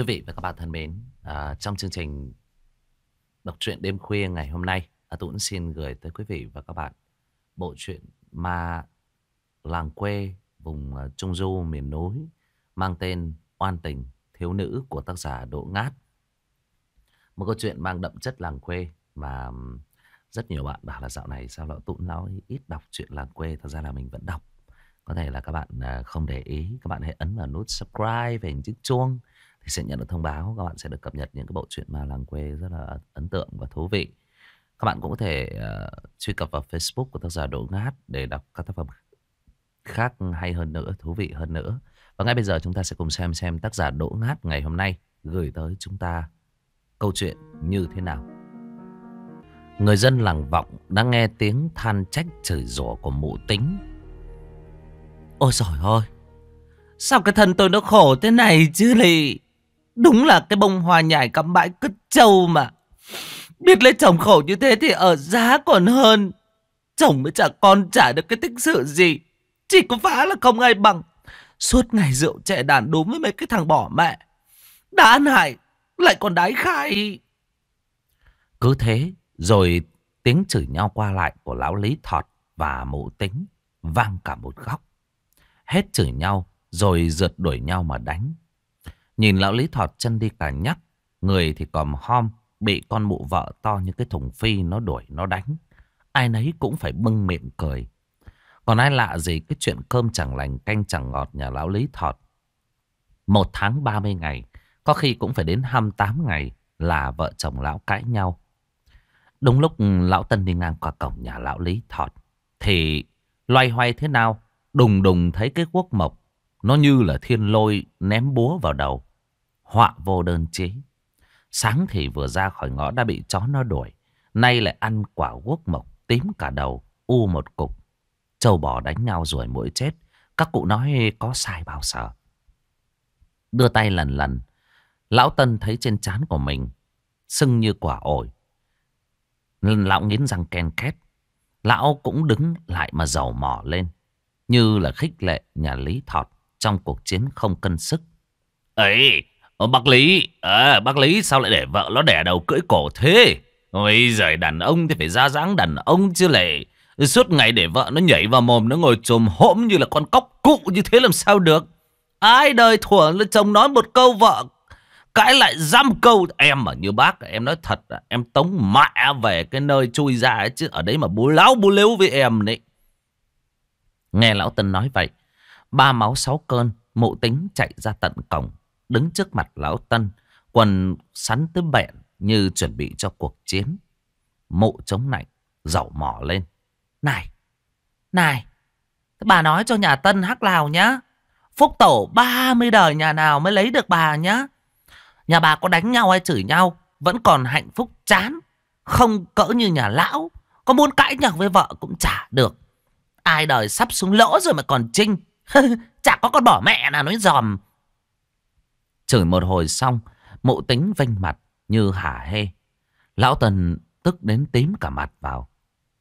Quý vị và các bạn thân mến, à, trong chương trình đọc truyện đêm khuya ngày hôm nay, à, Tuấn xin gửi tới quý vị và các bạn bộ truyện ma làng quê vùng à, Trung Du miền núi mang tên Oan tình thiếu nữ của tác giả Đỗ Ngát. Một câu chuyện mang đậm chất làng quê mà rất nhiều bạn bảo là dạo này sao lão Tũng lão ít đọc chuyện làng quê, thật ra là mình vẫn đọc. Có thể là các bạn à, không để ý, các bạn hãy ấn vào nút subscribe và hình chiếc chuông sẽ nhận được thông báo các bạn sẽ được cập nhật những cái bộ truyện ma làng quê rất là ấn tượng và thú vị các bạn cũng có thể uh, truy cập vào Facebook của tác giả Đỗ Ngát để đọc các tác phẩm khác hay hơn nữa, thú vị hơn nữa. Và ngay bây giờ chúng ta sẽ cùng xem xem tác giả Đỗ Ngát ngày hôm nay gửi tới chúng ta câu chuyện như thế nào. Người dân làng vọng đã nghe tiếng than trách chửi rủa của mụ tính. Ôi trời ơi, sao cái thân tôi nó khổ thế này chứ lì? Đúng là cái bông hoa nhài cắm bãi cất trâu mà. Biết lấy chồng khổ như thế thì ở giá còn hơn. Chồng mới chả con trả được cái tích sự gì. Chỉ có phá là không ai bằng. Suốt ngày rượu trẻ đàn đúng với mấy cái thằng bỏ mẹ. Đã ăn hại, lại còn đái khai. Cứ thế, rồi tiếng chửi nhau qua lại của lão Lý Thọt và mụ tính vang cả một góc. Hết chửi nhau, rồi rượt đuổi nhau mà đánh. Nhìn lão Lý thọt chân đi cả nhắc. Người thì còm hom. Bị con mụ vợ to như cái thùng phi nó đuổi nó đánh. Ai nấy cũng phải bưng miệng cười. Còn ai lạ gì cái chuyện cơm chẳng lành canh chẳng ngọt nhà lão Lý thọt. Một tháng 30 ngày. Có khi cũng phải đến 28 ngày là vợ chồng lão cãi nhau. Đúng lúc lão Tân đi ngang qua cổng nhà lão Lý thọt. Thì loay hoay thế nào đùng đùng thấy cái quốc mộc nó như là thiên lôi ném búa vào đầu họa vô đơn chí. Sáng thì vừa ra khỏi ngõ đã bị chó nó đuổi. Nay lại ăn quả quốc mộc tím cả đầu, u một cục. Châu bò đánh nhau rồi mũi chết. Các cụ nói có sai bao giờ. Đưa tay lần lần. Lão Tân thấy trên trán của mình sưng như quả ổi. Lão nghiến răng ken két. Lão cũng đứng lại mà dầu mỏ lên. Như là khích lệ nhà Lý Thọt trong cuộc chiến không cân sức. Ấy, Ờ, bác Lý, à, bác Lý sao lại để vợ nó đẻ đầu cưỡi cổ thế? Ôi giời, đàn ông thì phải ra dáng đàn ông chứ lệ Suốt ngày để vợ nó nhảy vào mồm, nó ngồi trồm hỗm như là con cóc cụ như thế làm sao được? Ai đời thủa thuở chồng nói một câu vợ cãi lại dăm câu em mà như bác em nói thật em tống mẹ về cái nơi chui ra ấy chứ ở đấy mà bố láo bố lếu với em đấy nghe lão tân nói vậy ba máu sáu cơn mụ tính chạy ra tận cổng đứng trước mặt lão Tân, quần sắn tới bẹn như chuẩn bị cho cuộc chiến. Mụ chống nạnh, dầu mỏ lên. Này, này, bà nói cho nhà Tân hắc lào nhá. Phúc tổ 30 đời nhà nào mới lấy được bà nhá. Nhà bà có đánh nhau hay chửi nhau, vẫn còn hạnh phúc chán. Không cỡ như nhà lão, có muốn cãi nhau với vợ cũng chả được. Ai đời sắp xuống lỗ rồi mà còn trinh. Chả có con bỏ mẹ nào nói dòm. Chửi một hồi xong, mụ tính vênh mặt như hả hê. Lão Tần tức đến tím cả mặt vào.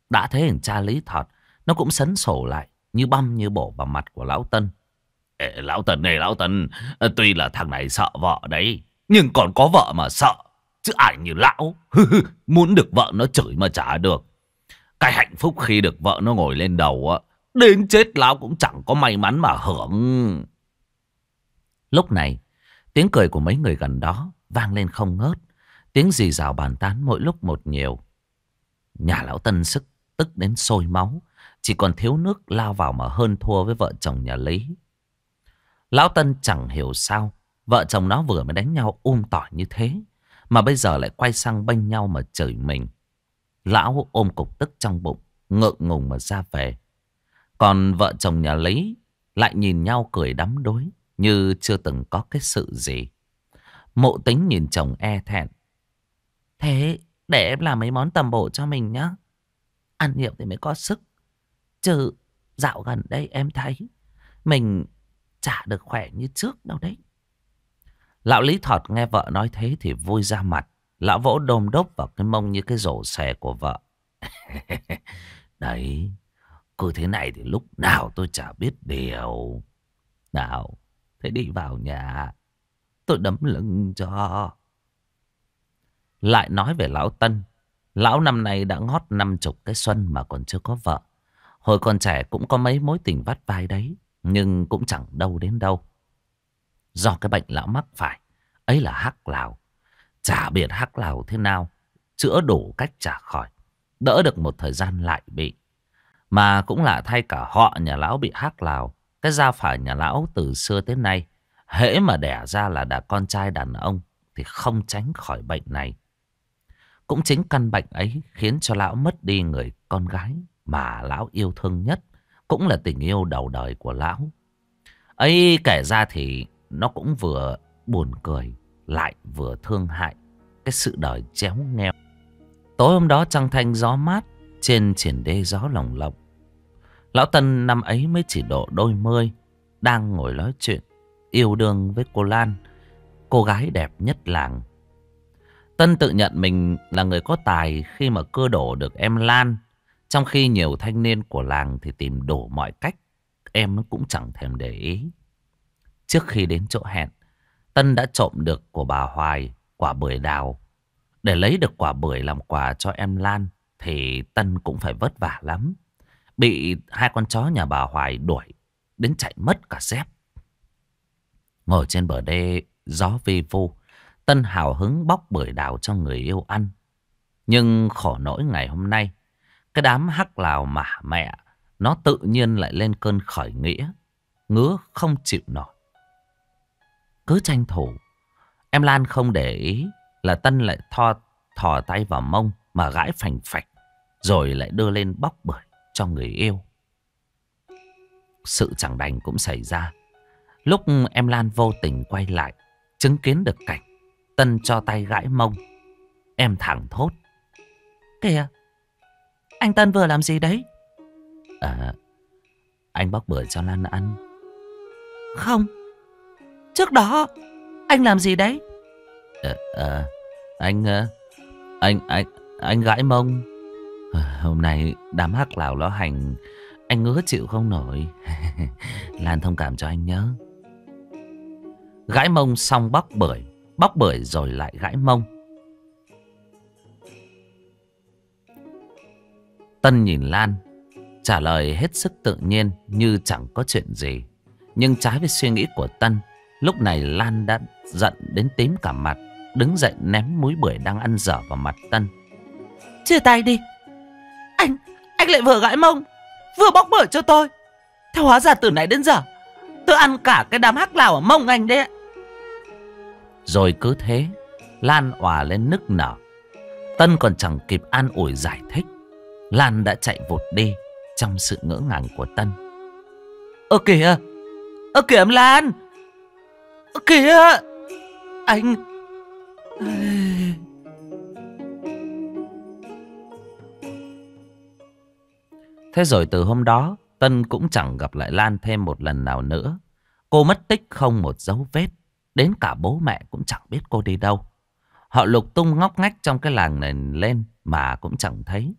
Đã thấy hình cha lý thọt, nó cũng sấn sổ lại, như băm như bổ vào mặt của Lão tần. Ê, lão Tần này Lão Tần, ờ, tuy là thằng này sợ vợ đấy, nhưng còn có vợ mà sợ. Chứ ai như lão, muốn được vợ nó chửi mà chả được. Cái hạnh phúc khi được vợ nó ngồi lên đầu á, đến chết lão cũng chẳng có may mắn mà hưởng. Lúc này, Tiếng cười của mấy người gần đó vang lên không ngớt. Tiếng dì rào bàn tán mỗi lúc một nhiều. Nhà lão Tân sức tức đến sôi máu. Chỉ còn thiếu nước lao vào mà hơn thua với vợ chồng nhà Lý. Lão Tân chẳng hiểu sao. Vợ chồng nó vừa mới đánh nhau um tỏ như thế. Mà bây giờ lại quay sang bênh nhau mà chửi mình. Lão ôm cục tức trong bụng. Ngượng ngùng mà ra về. Còn vợ chồng nhà Lý lại nhìn nhau cười đắm đối như chưa từng có cái sự gì. Mộ tính nhìn chồng e thẹn. Thế để em làm mấy món tầm bổ cho mình nhá. Ăn nhiều thì mới có sức. Chứ dạo gần đây em thấy mình chả được khỏe như trước đâu đấy. Lão Lý Thọt nghe vợ nói thế thì vui ra mặt. Lão vỗ đôm đốc vào cái mông như cái rổ xè của vợ. đấy, cứ thế này thì lúc nào tôi chả biết điều. Nào, Thế đi vào nhà Tôi đấm lưng cho Lại nói về lão Tân Lão năm nay đã ngót năm chục cái xuân mà còn chưa có vợ Hồi còn trẻ cũng có mấy mối tình vắt vai đấy Nhưng cũng chẳng đâu đến đâu Do cái bệnh lão mắc phải Ấy là hắc lào Chả biết hắc lào thế nào Chữa đủ cách trả khỏi Đỡ được một thời gian lại bị Mà cũng lạ thay cả họ nhà lão bị hắc lào cái gia phả nhà lão từ xưa tới nay Hễ mà đẻ ra là đã con trai đàn ông Thì không tránh khỏi bệnh này Cũng chính căn bệnh ấy Khiến cho lão mất đi người con gái Mà lão yêu thương nhất Cũng là tình yêu đầu đời của lão ấy kể ra thì Nó cũng vừa buồn cười Lại vừa thương hại Cái sự đời chéo nghèo Tối hôm đó trăng thanh gió mát Trên triển đê gió lồng lộng Lão Tân năm ấy mới chỉ độ đôi mươi, đang ngồi nói chuyện, yêu đương với cô Lan, cô gái đẹp nhất làng. Tân tự nhận mình là người có tài khi mà cưa đổ được em Lan, trong khi nhiều thanh niên của làng thì tìm đủ mọi cách, em cũng chẳng thèm để ý. Trước khi đến chỗ hẹn, Tân đã trộm được của bà Hoài quả bưởi đào. Để lấy được quả bưởi làm quà cho em Lan thì Tân cũng phải vất vả lắm. Bị hai con chó nhà bà Hoài đuổi Đến chạy mất cả dép Ngồi trên bờ đê Gió vi vu Tân hào hứng bóc bưởi đào cho người yêu ăn Nhưng khổ nỗi ngày hôm nay Cái đám hắc lào mà mẹ Nó tự nhiên lại lên cơn khởi nghĩa Ngứa không chịu nổi Cứ tranh thủ Em Lan không để ý Là Tân lại thò thò tay vào mông Mà gãi phành phạch Rồi lại đưa lên bóc bưởi cho người yêu. Sự chẳng đành cũng xảy ra. Lúc em Lan vô tình quay lại, chứng kiến được cảnh. Tân cho tay gãi mông. Em thẳng thốt. Kìa, anh Tân vừa làm gì đấy? À, anh bóc bưởi cho Lan ăn. Không, trước đó anh làm gì đấy? À, à, anh, ờ, anh, anh, anh gãi mông. À, hôm nay đám hắc lào ló hành Anh ngứa chịu không nổi Lan thông cảm cho anh nhớ Gãi mông xong bóc bưởi Bóc bưởi rồi lại gãi mông Tân nhìn Lan Trả lời hết sức tự nhiên Như chẳng có chuyện gì Nhưng trái với suy nghĩ của Tân Lúc này Lan đã giận đến tím cả mặt Đứng dậy ném múi bưởi đang ăn dở vào mặt Tân Chia tay đi anh, anh lại vừa gãi mông Vừa bóc bở cho tôi Thế hóa ra từ nãy đến giờ Tôi ăn cả cái đám hắc lào ở mông anh đấy Rồi cứ thế Lan òa lên nức nở Tân còn chẳng kịp an ủi giải thích Lan đã chạy vụt đi Trong sự ngỡ ngàng của Tân Ơ kìa Ơ kìa em Lan Ơ kìa Anh Thế rồi từ hôm đó, Tân cũng chẳng gặp lại Lan thêm một lần nào nữa. Cô mất tích không một dấu vết. Đến cả bố mẹ cũng chẳng biết cô đi đâu. Họ lục tung ngóc ngách trong cái làng này lên mà cũng chẳng thấy.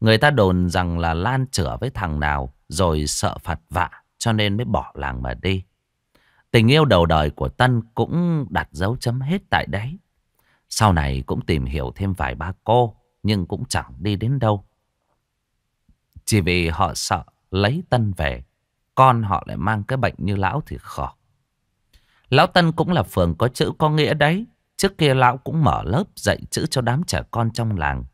Người ta đồn rằng là Lan chữa với thằng nào rồi sợ phạt vạ cho nên mới bỏ làng mà đi. Tình yêu đầu đời của Tân cũng đặt dấu chấm hết tại đấy. Sau này cũng tìm hiểu thêm vài ba cô nhưng cũng chẳng đi đến đâu. Chỉ vì họ sợ lấy Tân về, con họ lại mang cái bệnh như lão thì khó. Lão Tân cũng là phường có chữ có nghĩa đấy. Trước kia lão cũng mở lớp dạy chữ cho đám trẻ con trong làng.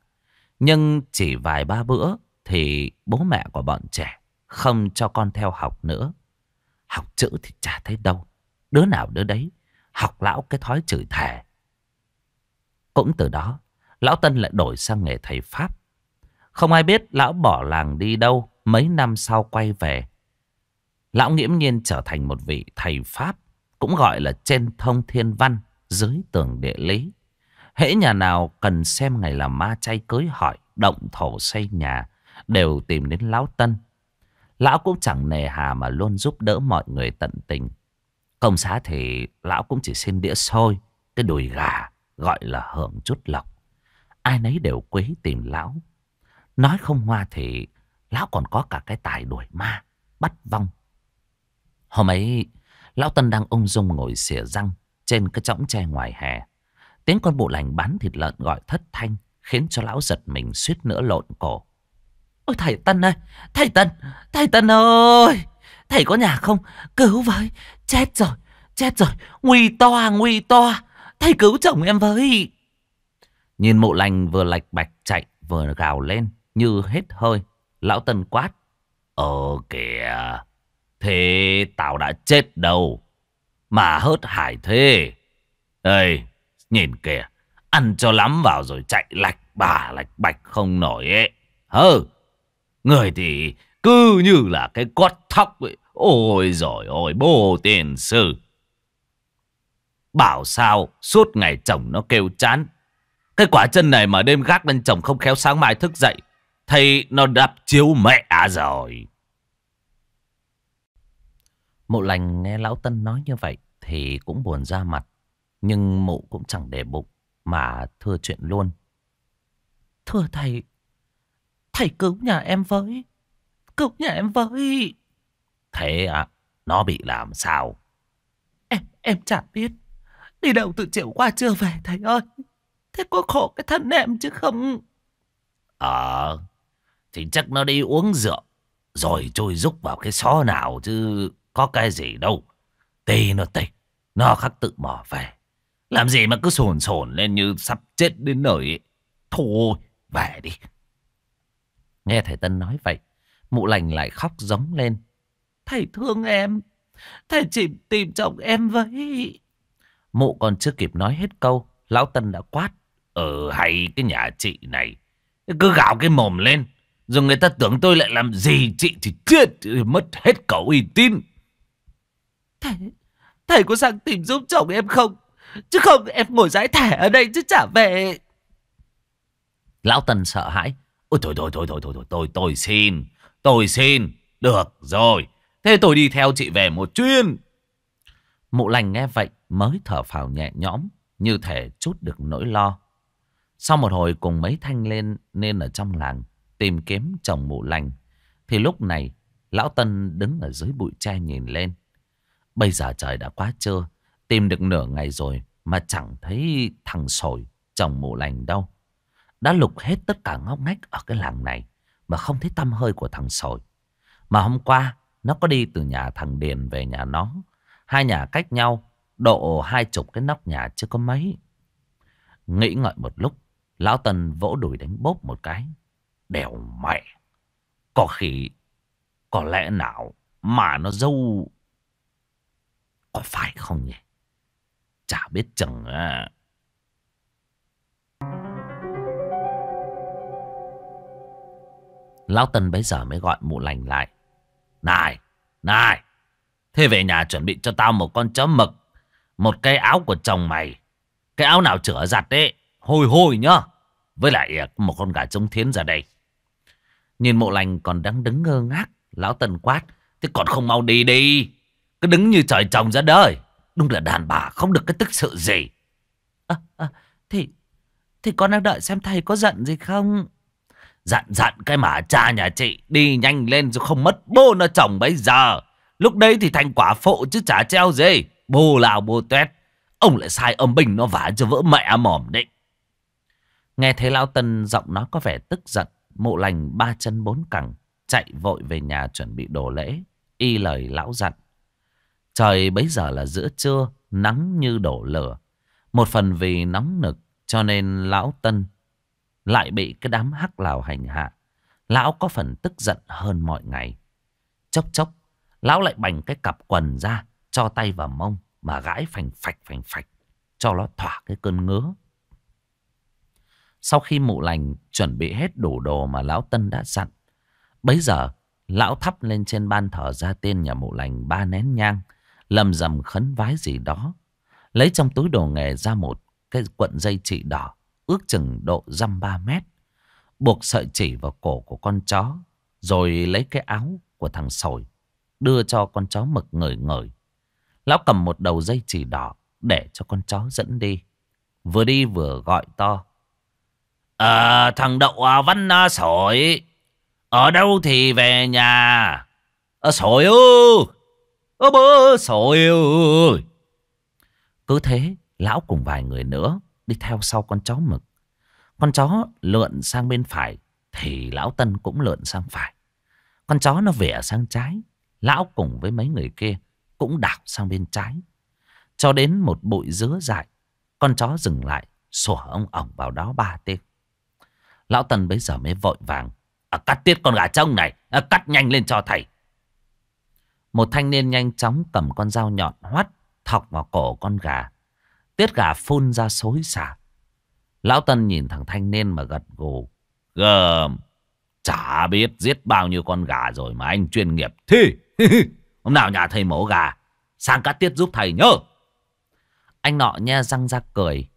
Nhưng chỉ vài ba bữa thì bố mẹ của bọn trẻ không cho con theo học nữa. Học chữ thì chả thấy đâu. Đứa nào đứa đấy học lão cái thói chửi thề. Cũng từ đó, lão Tân lại đổi sang nghề thầy Pháp. Không ai biết lão bỏ làng đi đâu mấy năm sau quay về. Lão nghiễm nhiên trở thành một vị thầy Pháp, cũng gọi là trên thông thiên văn, dưới tường địa lý. Hễ nhà nào cần xem ngày là ma chay cưới hỏi, động thổ xây nhà, đều tìm đến lão Tân. Lão cũng chẳng nề hà mà luôn giúp đỡ mọi người tận tình. Công xá thì lão cũng chỉ xin đĩa xôi, cái đùi gà gọi là hưởng chút lọc Ai nấy đều quý tìm lão Nói không hoa thì lão còn có cả cái tài đuổi ma, bắt vong. Hôm ấy, lão Tân đang ung dung ngồi xỉa răng trên cái chõng tre ngoài hè. Tiếng con bộ lành bán thịt lợn gọi thất thanh khiến cho lão giật mình suýt nữa lộn cổ. Ôi thầy Tân ơi, thầy Tân, thầy Tân ơi, thầy có nhà không? Cứu với, chết rồi, chết rồi, nguy to, à, nguy to, à. thầy cứu chồng em với. Nhìn mụ lành vừa lạch bạch chạy vừa gào lên như hết hơi. Lão Tân quát. Ờ kìa, thế tao đã chết đâu. Mà hớt hải thế. Ê, nhìn kìa, ăn cho lắm vào rồi chạy lạch bà lạch bạch không nổi ấy. Hơ, người thì cứ như là cái quất thóc ấy. Ôi rồi ôi, bố tiền sư. Bảo sao suốt ngày chồng nó kêu chán. Cái quả chân này mà đêm gác bên chồng không khéo sáng mai thức dậy thì nó đạp chiếu mẹ à rồi. Mụ lành nghe Lão Tân nói như vậy thì cũng buồn ra mặt. Nhưng mụ cũng chẳng để bụng mà thưa chuyện luôn. Thưa thầy, thầy cứu nhà em với. Cứu nhà em với. Thế à, nó bị làm sao? Em, em chả biết. Đi đâu từ chiều qua chưa về thầy ơi. Thế có khổ cái thân em chứ không. Ờ, à, thì chắc nó đi uống rượu Rồi trôi rúc vào cái xó nào chứ Có cái gì đâu Tì nó tì Nó khắc tự mò về Làm gì mà cứ sồn sồn lên như sắp chết đến nơi ấy. Thôi về đi Nghe thầy Tân nói vậy Mụ lành lại khóc giống lên Thầy thương em Thầy chỉ tìm chồng em với Mụ còn chưa kịp nói hết câu Lão Tân đã quát Ừ hay cái nhà chị này Cứ gạo cái mồm lên rồi người ta tưởng tôi lại làm gì chị thì chết mất hết cả uy tín. Thầy, thầy có sang tìm giúp chồng em không? Chứ không em ngồi giải thẻ ở đây chứ trả về. Lão Tần sợ hãi. Ôi thôi thôi thôi thôi thôi thôi tôi tôi xin, tôi xin. Được rồi, thế tôi đi theo chị về một chuyên. Mụ lành nghe vậy mới thở phào nhẹ nhõm, như thể chút được nỗi lo. Sau một hồi cùng mấy thanh lên nên ở trong làng, tìm kiếm chồng mụ lành. Thì lúc này, Lão Tân đứng ở dưới bụi tre nhìn lên. Bây giờ trời đã quá trưa, tìm được nửa ngày rồi mà chẳng thấy thằng sồi chồng mụ lành đâu. Đã lục hết tất cả ngóc ngách ở cái làng này mà không thấy tăm hơi của thằng sồi. Mà hôm qua, nó có đi từ nhà thằng Điền về nhà nó. Hai nhà cách nhau, độ hai chục cái nóc nhà chứ có mấy. Nghĩ ngợi một lúc, Lão Tân vỗ đùi đánh bốp một cái. Đều mẹ. Có khi, có lẽ nào mà nó dâu... Có phải không nhỉ? Chả biết chừng... À... Lão Tân bấy giờ mới gọi mụ lành lại. Này, này, thế về nhà chuẩn bị cho tao một con chó mực, một cái áo của chồng mày. Cái áo nào chữa giặt đấy, hôi hôi nhá. Với lại à, một con gà trống thiến ra đây. Nhìn mộ lành còn đang đứng ngơ ngác. Lão Tần quát. Thế còn không mau đi đi. Cứ đứng như trời trồng ra đời. Đúng là đàn bà không được cái tức sự gì. À, à, thì, thì con đang đợi xem thầy có giận gì không? giận giận cái mà cha nhà chị đi nhanh lên rồi không mất bô nó chồng bây giờ. Lúc đấy thì thành quả phụ chứ chả treo gì. Bô lào bô tuét. Ông lại sai âm binh nó vả cho vỡ mẹ mỏm đấy. Nghe thấy Lão Tân giọng nó có vẻ tức giận mụ lành ba chân bốn cẳng, chạy vội về nhà chuẩn bị đồ lễ, y lời lão dặn. Trời bấy giờ là giữa trưa, nắng như đổ lửa. Một phần vì nóng nực cho nên lão Tân lại bị cái đám hắc lào hành hạ. Lão có phần tức giận hơn mọi ngày. Chốc chốc, lão lại bành cái cặp quần ra, cho tay vào mông mà gãi phành phạch phành phạch cho nó thỏa cái cơn ngứa. Sau khi mụ lành chuẩn bị hết đủ đồ mà lão Tân đã dặn, Bấy giờ, lão thắp lên trên ban thờ ra tên nhà mụ lành ba nén nhang. Lầm rầm khấn vái gì đó. Lấy trong túi đồ nghề ra một cái cuộn dây chỉ đỏ. Ước chừng độ dăm ba mét. Buộc sợi chỉ vào cổ của con chó. Rồi lấy cái áo của thằng sồi. Đưa cho con chó mực ngời ngời, Lão cầm một đầu dây chỉ đỏ để cho con chó dẫn đi. Vừa đi vừa gọi to. À, thằng Đậu à, Văn à, Sỏi Ở đâu thì về nhà à, Sỏi ơi à, bơ, Sỏi ơi Cứ thế Lão cùng vài người nữa Đi theo sau con chó mực Con chó lượn sang bên phải Thì Lão Tân cũng lượn sang phải Con chó nó vỉa sang trái Lão cùng với mấy người kia Cũng đảo sang bên trái Cho đến một bụi dứa dại Con chó dừng lại Sủa ông ổng vào đó ba tiếng Lão Tân bấy giờ mới vội vàng. À, cắt tiết con gà trông này, à, cắt nhanh lên cho thầy. Một thanh niên nhanh chóng cầm con dao nhọn hoắt thọc vào cổ con gà. Tiết gà phun ra xối xả. Lão Tân nhìn thằng thanh niên mà gật gù. Gờm, chả biết giết bao nhiêu con gà rồi mà anh chuyên nghiệp. Thì, hôm nào nhà thầy mổ gà, sang cắt tiết giúp thầy nhớ. Anh nọ nha răng ra cười.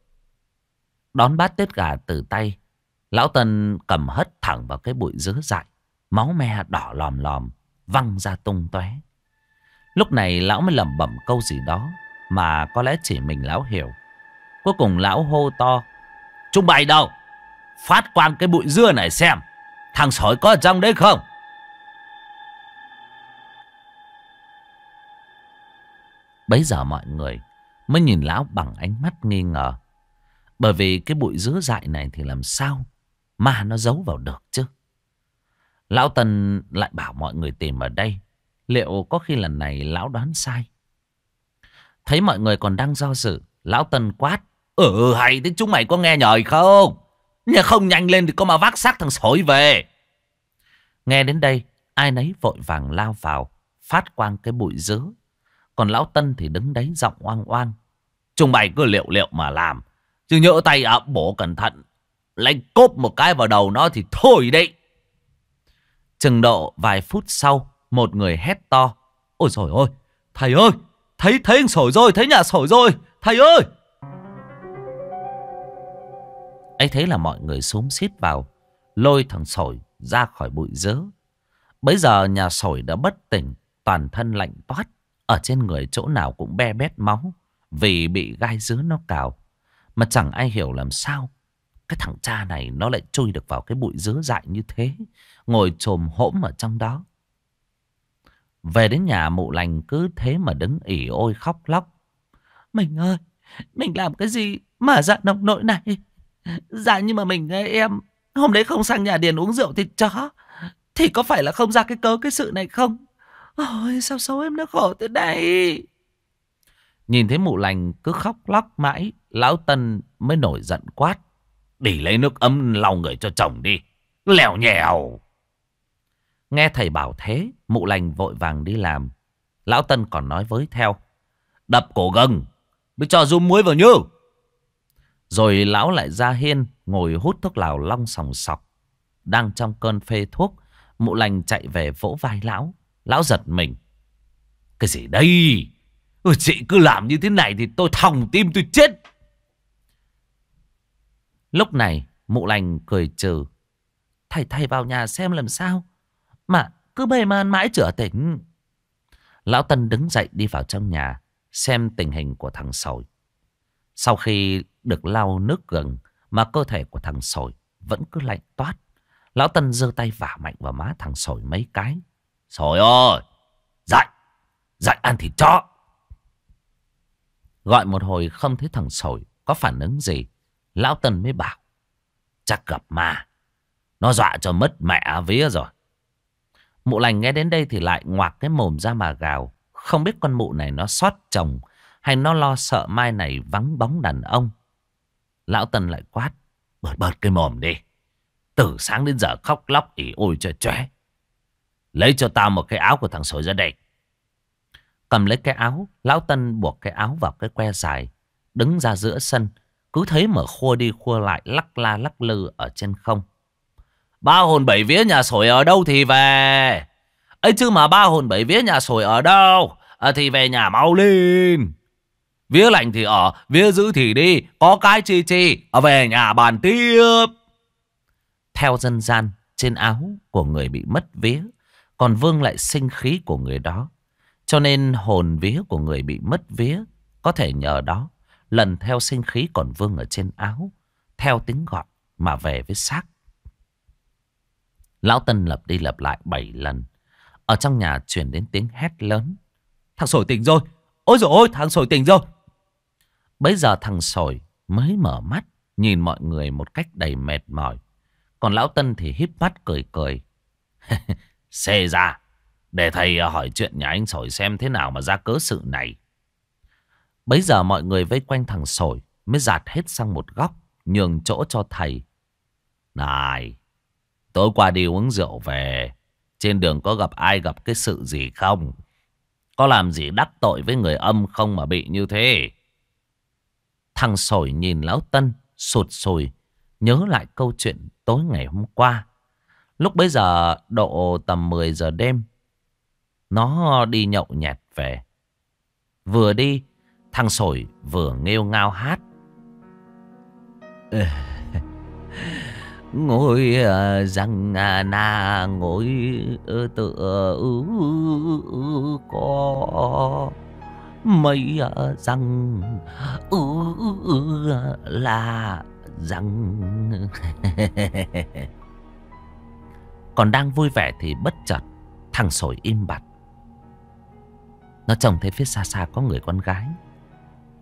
Đón bát tiết gà từ tay, Lão Tân cầm hất thẳng vào cái bụi dứa dại. Máu me đỏ lòm lòm, văng ra tung tóe. Lúc này lão mới lẩm bẩm câu gì đó mà có lẽ chỉ mình lão hiểu. Cuối cùng lão hô to. Trung bày đâu? Phát quang cái bụi dưa này xem. Thằng sói có ở trong đấy không? Bấy giờ mọi người mới nhìn lão bằng ánh mắt nghi ngờ. Bởi vì cái bụi dứa dại này thì làm sao Ma nó giấu vào được chứ. Lão Tân lại bảo mọi người tìm ở đây. Liệu có khi lần này lão đoán sai? Thấy mọi người còn đang do dự. Lão Tân quát. Ừ hay thế chúng mày có nghe nhời không? Nhà không nhanh lên thì có mà vác xác thằng sói về. Nghe đến đây. Ai nấy vội vàng lao vào. Phát quang cái bụi dứa. Còn lão Tân thì đứng đấy giọng oang oang. Chúng mày cứ liệu liệu mà làm. Chứ nhỡ tay ập bổ cẩn thận Lấy cốp một cái vào đầu nó thì thôi đấy. Chừng độ vài phút sau, một người hét to. Ôi trời ơi, thầy ơi, thấy thấy sổi rồi, thấy nhà sổi rồi, thầy ơi. ấy thế là mọi người xúm xít vào, lôi thằng sổi ra khỏi bụi dớ. Bấy giờ nhà sổi đã bất tỉnh, toàn thân lạnh toát, ở trên người chỗ nào cũng be bét máu vì bị gai dứa nó cào. Mà chẳng ai hiểu làm sao cái thằng cha này nó lại chui được vào cái bụi dứa dại như thế. Ngồi trồm hỗm ở trong đó. Về đến nhà mụ lành cứ thế mà đứng ỉ ôi khóc lóc. Mình ơi, mình làm cái gì mà giận dạ ông nội này? Dạ nhưng mà mình em hôm đấy không sang nhà Điền uống rượu thì chó. Thì có phải là không ra cái cớ cái sự này không? Ôi sao xấu em nó khổ thế này. Nhìn thấy mụ lành cứ khóc lóc mãi, lão Tân mới nổi giận quát. Đi lấy nước ấm lau người cho chồng đi. Lèo nhèo. Nghe thầy bảo thế, mụ lành vội vàng đi làm. Lão Tân còn nói với theo. Đập cổ gừng, mới cho rung muối vào như. Rồi lão lại ra hiên, ngồi hút thuốc lào long sòng sọc. Đang trong cơn phê thuốc, mụ lành chạy về vỗ vai lão. Lão giật mình. Cái gì đây? Ừ, chị cứ làm như thế này thì tôi thòng tim tôi chết Lúc này mụ lành cười trừ. Thầy thầy vào nhà xem làm sao. Mà cứ bề man mãi chữa tỉnh. Lão Tân đứng dậy đi vào trong nhà. Xem tình hình của thằng sồi. Sau khi được lau nước gần Mà cơ thể của thằng sồi vẫn cứ lạnh toát. Lão Tân giơ tay vả mạnh vào má thằng sồi mấy cái. Sồi ơi! Dậy! Dậy ăn thịt chó! Gọi một hồi không thấy thằng sồi có phản ứng gì. Lão Tân mới bảo. Chắc gặp ma. Nó dọa cho mất mẹ vía rồi. Mụ lành nghe đến đây thì lại ngoạc cái mồm ra mà gào. Không biết con mụ này nó xót chồng hay nó lo sợ mai này vắng bóng đàn ông. Lão Tân lại quát. Bớt bớt cái mồm đi. Từ sáng đến giờ khóc lóc ỉ ôi cho chóe. Lấy cho tao một cái áo của thằng sồi ra đây. Cầm lấy cái áo, Lão Tân buộc cái áo vào cái que dài. Đứng ra giữa sân, cứ thấy mở khua đi khua lại lắc la lắc lư ở trên không. Ba hồn bảy vía nhà sổi ở đâu thì về. ấy chứ mà ba hồn bảy vía nhà sổi ở đâu à, thì về nhà mau lên. Vía lạnh thì ở, vía giữ thì đi, có cái chi chi, ở về nhà bàn tiếp. Theo dân gian, trên áo của người bị mất vía, còn vương lại sinh khí của người đó. Cho nên hồn vía của người bị mất vía có thể nhờ đó lần theo sinh khí còn vương ở trên áo, theo tiếng gọi mà về với xác. Lão Tân lập đi lập lại bảy lần. Ở trong nhà truyền đến tiếng hét lớn. Thằng sổi tỉnh rồi! Ôi dồi ôi! Thằng sổi tỉnh rồi! Bây giờ thằng sổi mới mở mắt, nhìn mọi người một cách đầy mệt mỏi. Còn Lão Tân thì híp mắt cười cười. Xê ra! Để thầy hỏi chuyện nhà anh sổi xem thế nào mà ra cớ sự này. Bấy giờ mọi người vây quanh thằng sổi mới dạt hết sang một góc, nhường chỗ cho thầy. Này, tối qua đi uống rượu về, trên đường có gặp ai gặp cái sự gì không? Có làm gì đắc tội với người âm không mà bị như thế? Thằng sổi nhìn lão Tân, sụt sùi, nhớ lại câu chuyện tối ngày hôm qua. Lúc bấy giờ độ tầm 10 giờ đêm, nó đi nhậu nhẹt về. Vừa đi, Thằng sổi vừa nghêu ngao hát. ngồi răng à, na ngồi tựa có mấy à, rằng là răng còn đang vui vẻ thì bất chợt thằng sổi im bặt nó trông thấy phía xa xa có người con gái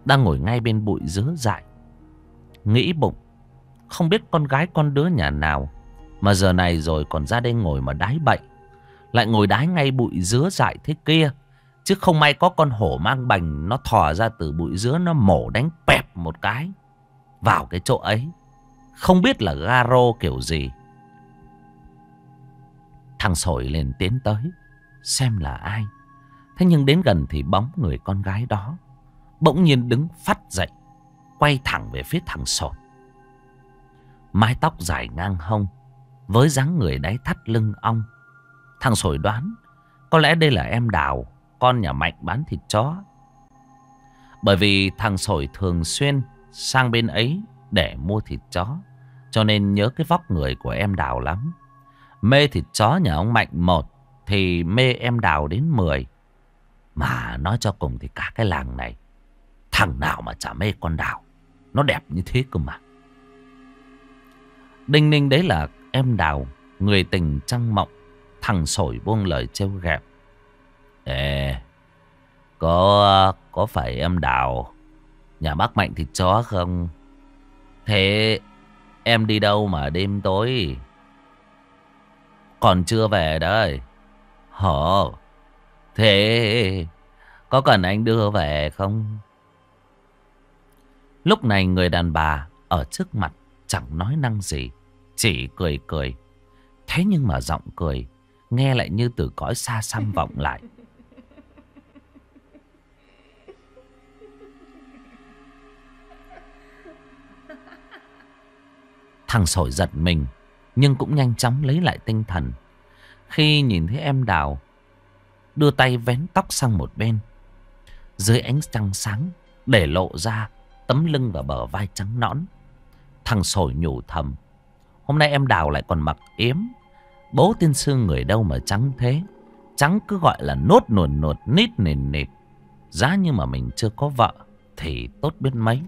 đang ngồi ngay bên bụi dứa dại. Nghĩ bụng, không biết con gái con đứa nhà nào mà giờ này rồi còn ra đây ngồi mà đái bệnh. Lại ngồi đái ngay bụi dứa dại thế kia. Chứ không may có con hổ mang bành nó thò ra từ bụi dứa nó mổ đánh pẹp một cái vào cái chỗ ấy. Không biết là garo kiểu gì. Thằng sổi liền tiến tới xem là ai. Thế nhưng đến gần thì bóng người con gái đó bỗng nhiên đứng phát dậy, quay thẳng về phía thằng sột. Mái tóc dài ngang hông, với dáng người đáy thắt lưng ong. Thằng sồi đoán, có lẽ đây là em đào, con nhà Mạnh bán thịt chó. Bởi vì thằng sồi thường xuyên sang bên ấy để mua thịt chó, cho nên nhớ cái vóc người của em đào lắm. Mê thịt chó nhà ông Mạnh một thì mê em đào đến mười Mà nói cho cùng thì cả cái làng này Thằng nào mà chả mê con đào Nó đẹp như thế cơ mà Đinh ninh đấy là em đào Người tình trăng mộng Thằng sổi buông lời trêu ghẹo Ê Có Có phải em đào Nhà bác Mạnh thịt chó không Thế Em đi đâu mà đêm tối Còn chưa về đấy Hổ Thế Có cần anh đưa về không Lúc này người đàn bà ở trước mặt chẳng nói năng gì, chỉ cười cười. Thế nhưng mà giọng cười, nghe lại như từ cõi xa xăm vọng lại. Thằng sổi giật mình, nhưng cũng nhanh chóng lấy lại tinh thần. Khi nhìn thấy em đào, đưa tay vén tóc sang một bên. Dưới ánh trăng sáng, để lộ ra tấm lưng và bờ vai trắng nõn. Thằng sồi nhủ thầm. Hôm nay em đào lại còn mặc yếm. Bố tiên sư người đâu mà trắng thế. Trắng cứ gọi là nốt nuột nuột nít nền nịt. Giá như mà mình chưa có vợ thì tốt biết mấy.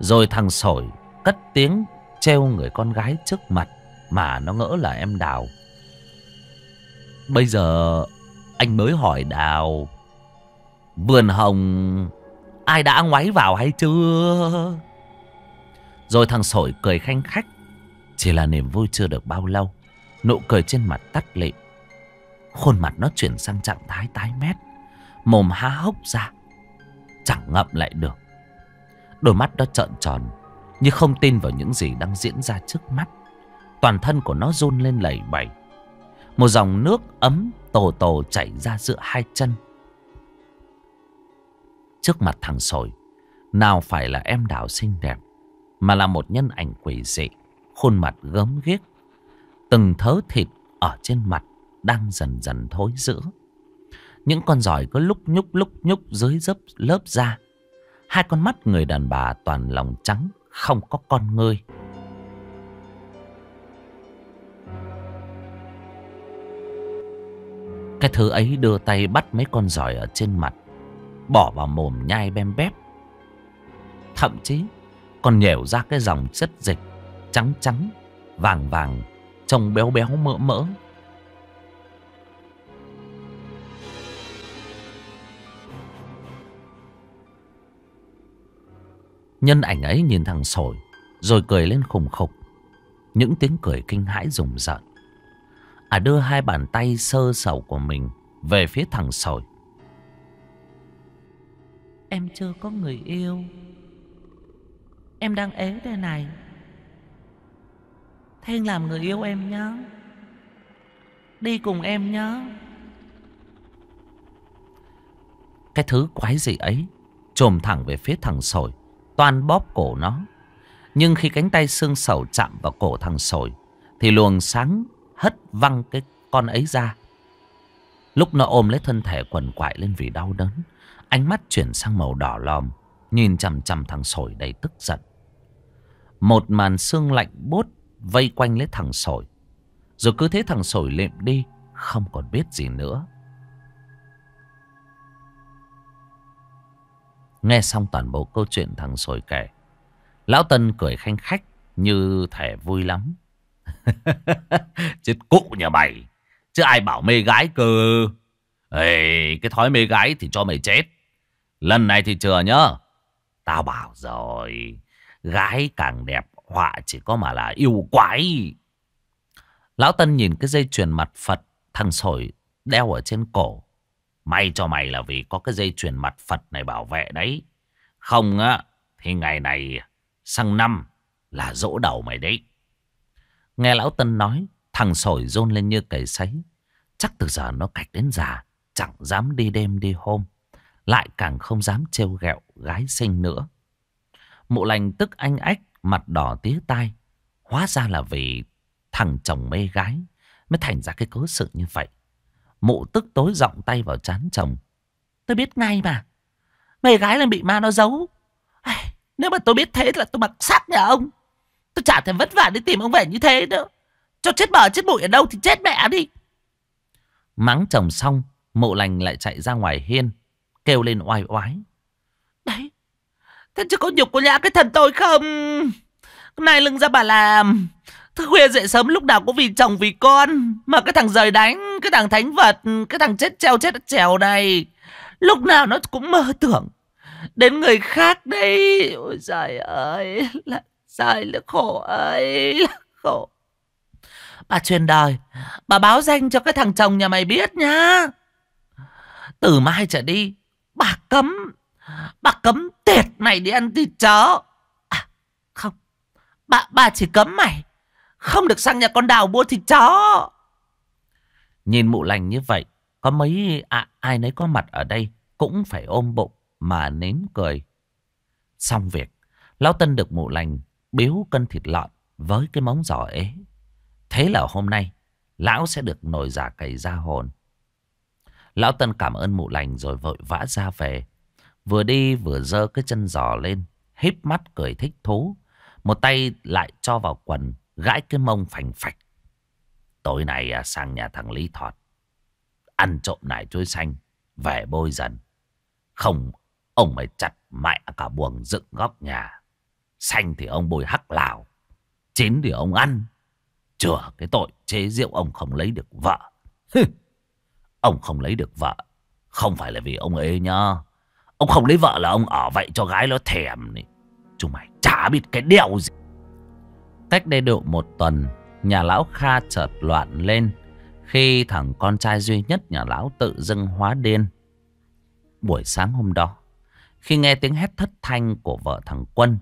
Rồi thằng sổi cất tiếng treo người con gái trước mặt mà nó ngỡ là em Đào. Bây giờ anh mới hỏi Đào vườn hồng Ai đã ngoáy vào hay chưa Rồi thằng sổi cười khanh khách Chỉ là niềm vui chưa được bao lâu Nụ cười trên mặt tắt lịm Khuôn mặt nó chuyển sang trạng thái tái mét Mồm há hốc ra Chẳng ngậm lại được Đôi mắt nó trợn tròn Như không tin vào những gì đang diễn ra trước mắt Toàn thân của nó run lên lẩy bẩy Một dòng nước ấm tồ tồ chảy ra giữa hai chân trước mặt thằng sồi nào phải là em đào xinh đẹp mà là một nhân ảnh quỷ dị khuôn mặt gớm ghiếc từng thớ thịt ở trên mặt đang dần dần thối rữa những con giỏi cứ lúc nhúc lúc nhúc dưới dấp lớp da hai con mắt người đàn bà toàn lòng trắng không có con ngươi cái thứ ấy đưa tay bắt mấy con giỏi ở trên mặt bỏ vào mồm nhai bem bép. Thậm chí còn nhểu ra cái dòng chất dịch trắng trắng, vàng vàng, trông béo béo mỡ mỡ. Nhân ảnh ấy nhìn thằng sổi Rồi cười lên khùng khục Những tiếng cười kinh hãi rùng rợn À đưa hai bàn tay sơ sầu của mình Về phía thằng sổi Em chưa có người yêu Em đang ế đây này Thanh làm người yêu em nhé Đi cùng em nhé Cái thứ quái gì ấy Trồm thẳng về phía thằng sồi Toàn bóp cổ nó Nhưng khi cánh tay xương sầu chạm vào cổ thằng sồi Thì luồng sáng hất văng cái con ấy ra Lúc nó ôm lấy thân thể quần quại lên vì đau đớn Ánh mắt chuyển sang màu đỏ lòm Nhìn chằm chằm thằng sổi đầy tức giận Một màn xương lạnh bốt Vây quanh lấy thằng sổi Rồi cứ thế thằng sổi lệm đi Không còn biết gì nữa Nghe xong toàn bộ câu chuyện thằng sồi kể Lão Tân cười khanh khách Như thể vui lắm Chết cụ nhà mày Chứ ai bảo mê gái cơ Ê, cái thói mê gái thì cho mày chết Lần này thì chừa nhá, Tao bảo rồi. Gái càng đẹp họa chỉ có mà là yêu quái. Lão Tân nhìn cái dây chuyền mặt Phật thằng sổi đeo ở trên cổ. May cho mày là vì có cái dây chuyền mặt Phật này bảo vệ đấy. Không á, thì ngày này sang năm là dỗ đầu mày đấy. Nghe lão Tân nói, thằng sổi rôn lên như cầy sấy. Chắc từ giờ nó cạch đến già, chẳng dám đi đêm đi hôm lại càng không dám trêu ghẹo gái xinh nữa. Mụ lành tức anh ách, mặt đỏ tía tai. Hóa ra là vì thằng chồng mê gái mới thành ra cái cố sự như vậy. Mụ tức tối giọng tay vào chán chồng. Tôi biết ngay mà. Mê gái là bị ma nó giấu. Ai, nếu mà tôi biết thế là tôi mặc xác nhà ông. Tôi chả thèm vất vả đi tìm ông về như thế nữa. Cho chết bờ chết bụi ở đâu thì chết mẹ đi. Mắng chồng xong, mụ lành lại chạy ra ngoài hiên Kêu lên oai oái. Đấy, thế chứ có nhục của nhã cái thần tôi không? Này lưng ra bà làm. Thức khuya dậy sớm lúc nào cũng vì chồng vì con. Mà cái thằng rời đánh, cái thằng thánh vật, cái thằng chết treo chết trèo này. Lúc nào nó cũng mơ tưởng. Đến người khác đấy. Ôi trời ơi, là trời là khổ ơi, là khổ. Bà truyền đời, bà báo danh cho cái thằng chồng nhà mày biết nhá. Từ mai trở đi, Bà cấm Bà cấm tiệt mày đi ăn thịt chó À không Bà, bà chỉ cấm mày Không được sang nhà con đào mua thịt chó Nhìn mụ lành như vậy Có mấy à, ai nấy có mặt ở đây Cũng phải ôm bụng Mà nếm cười Xong việc Lão Tân được mụ lành biếu cân thịt lợn Với cái móng giỏ ế Thế là hôm nay Lão sẽ được nổi giả cày ra hồn Lão Tân cảm ơn mụ lành rồi vội vã ra về. Vừa đi vừa dơ cái chân giò lên. Híp mắt cười thích thú. Một tay lại cho vào quần. Gãi cái mông phành phạch. Tối nay à, sang nhà thằng Lý Thọt. Ăn trộm nải chuối xanh. Về bôi dần. Không. Ông mày chặt mẹ cả buồng dựng góc nhà. Xanh thì ông bôi hắc lào. Chín thì ông ăn. Chừa cái tội chế rượu ông không lấy được vợ. Ông không lấy được vợ Không phải là vì ông ấy nhá Ông không lấy vợ là ông ở vậy cho gái nó thèm này. Chúng mày chả biết cái đeo gì Cách đây độ một tuần Nhà lão Kha chợt loạn lên Khi thằng con trai duy nhất nhà lão tự dưng hóa điên Buổi sáng hôm đó Khi nghe tiếng hét thất thanh của vợ thằng Quân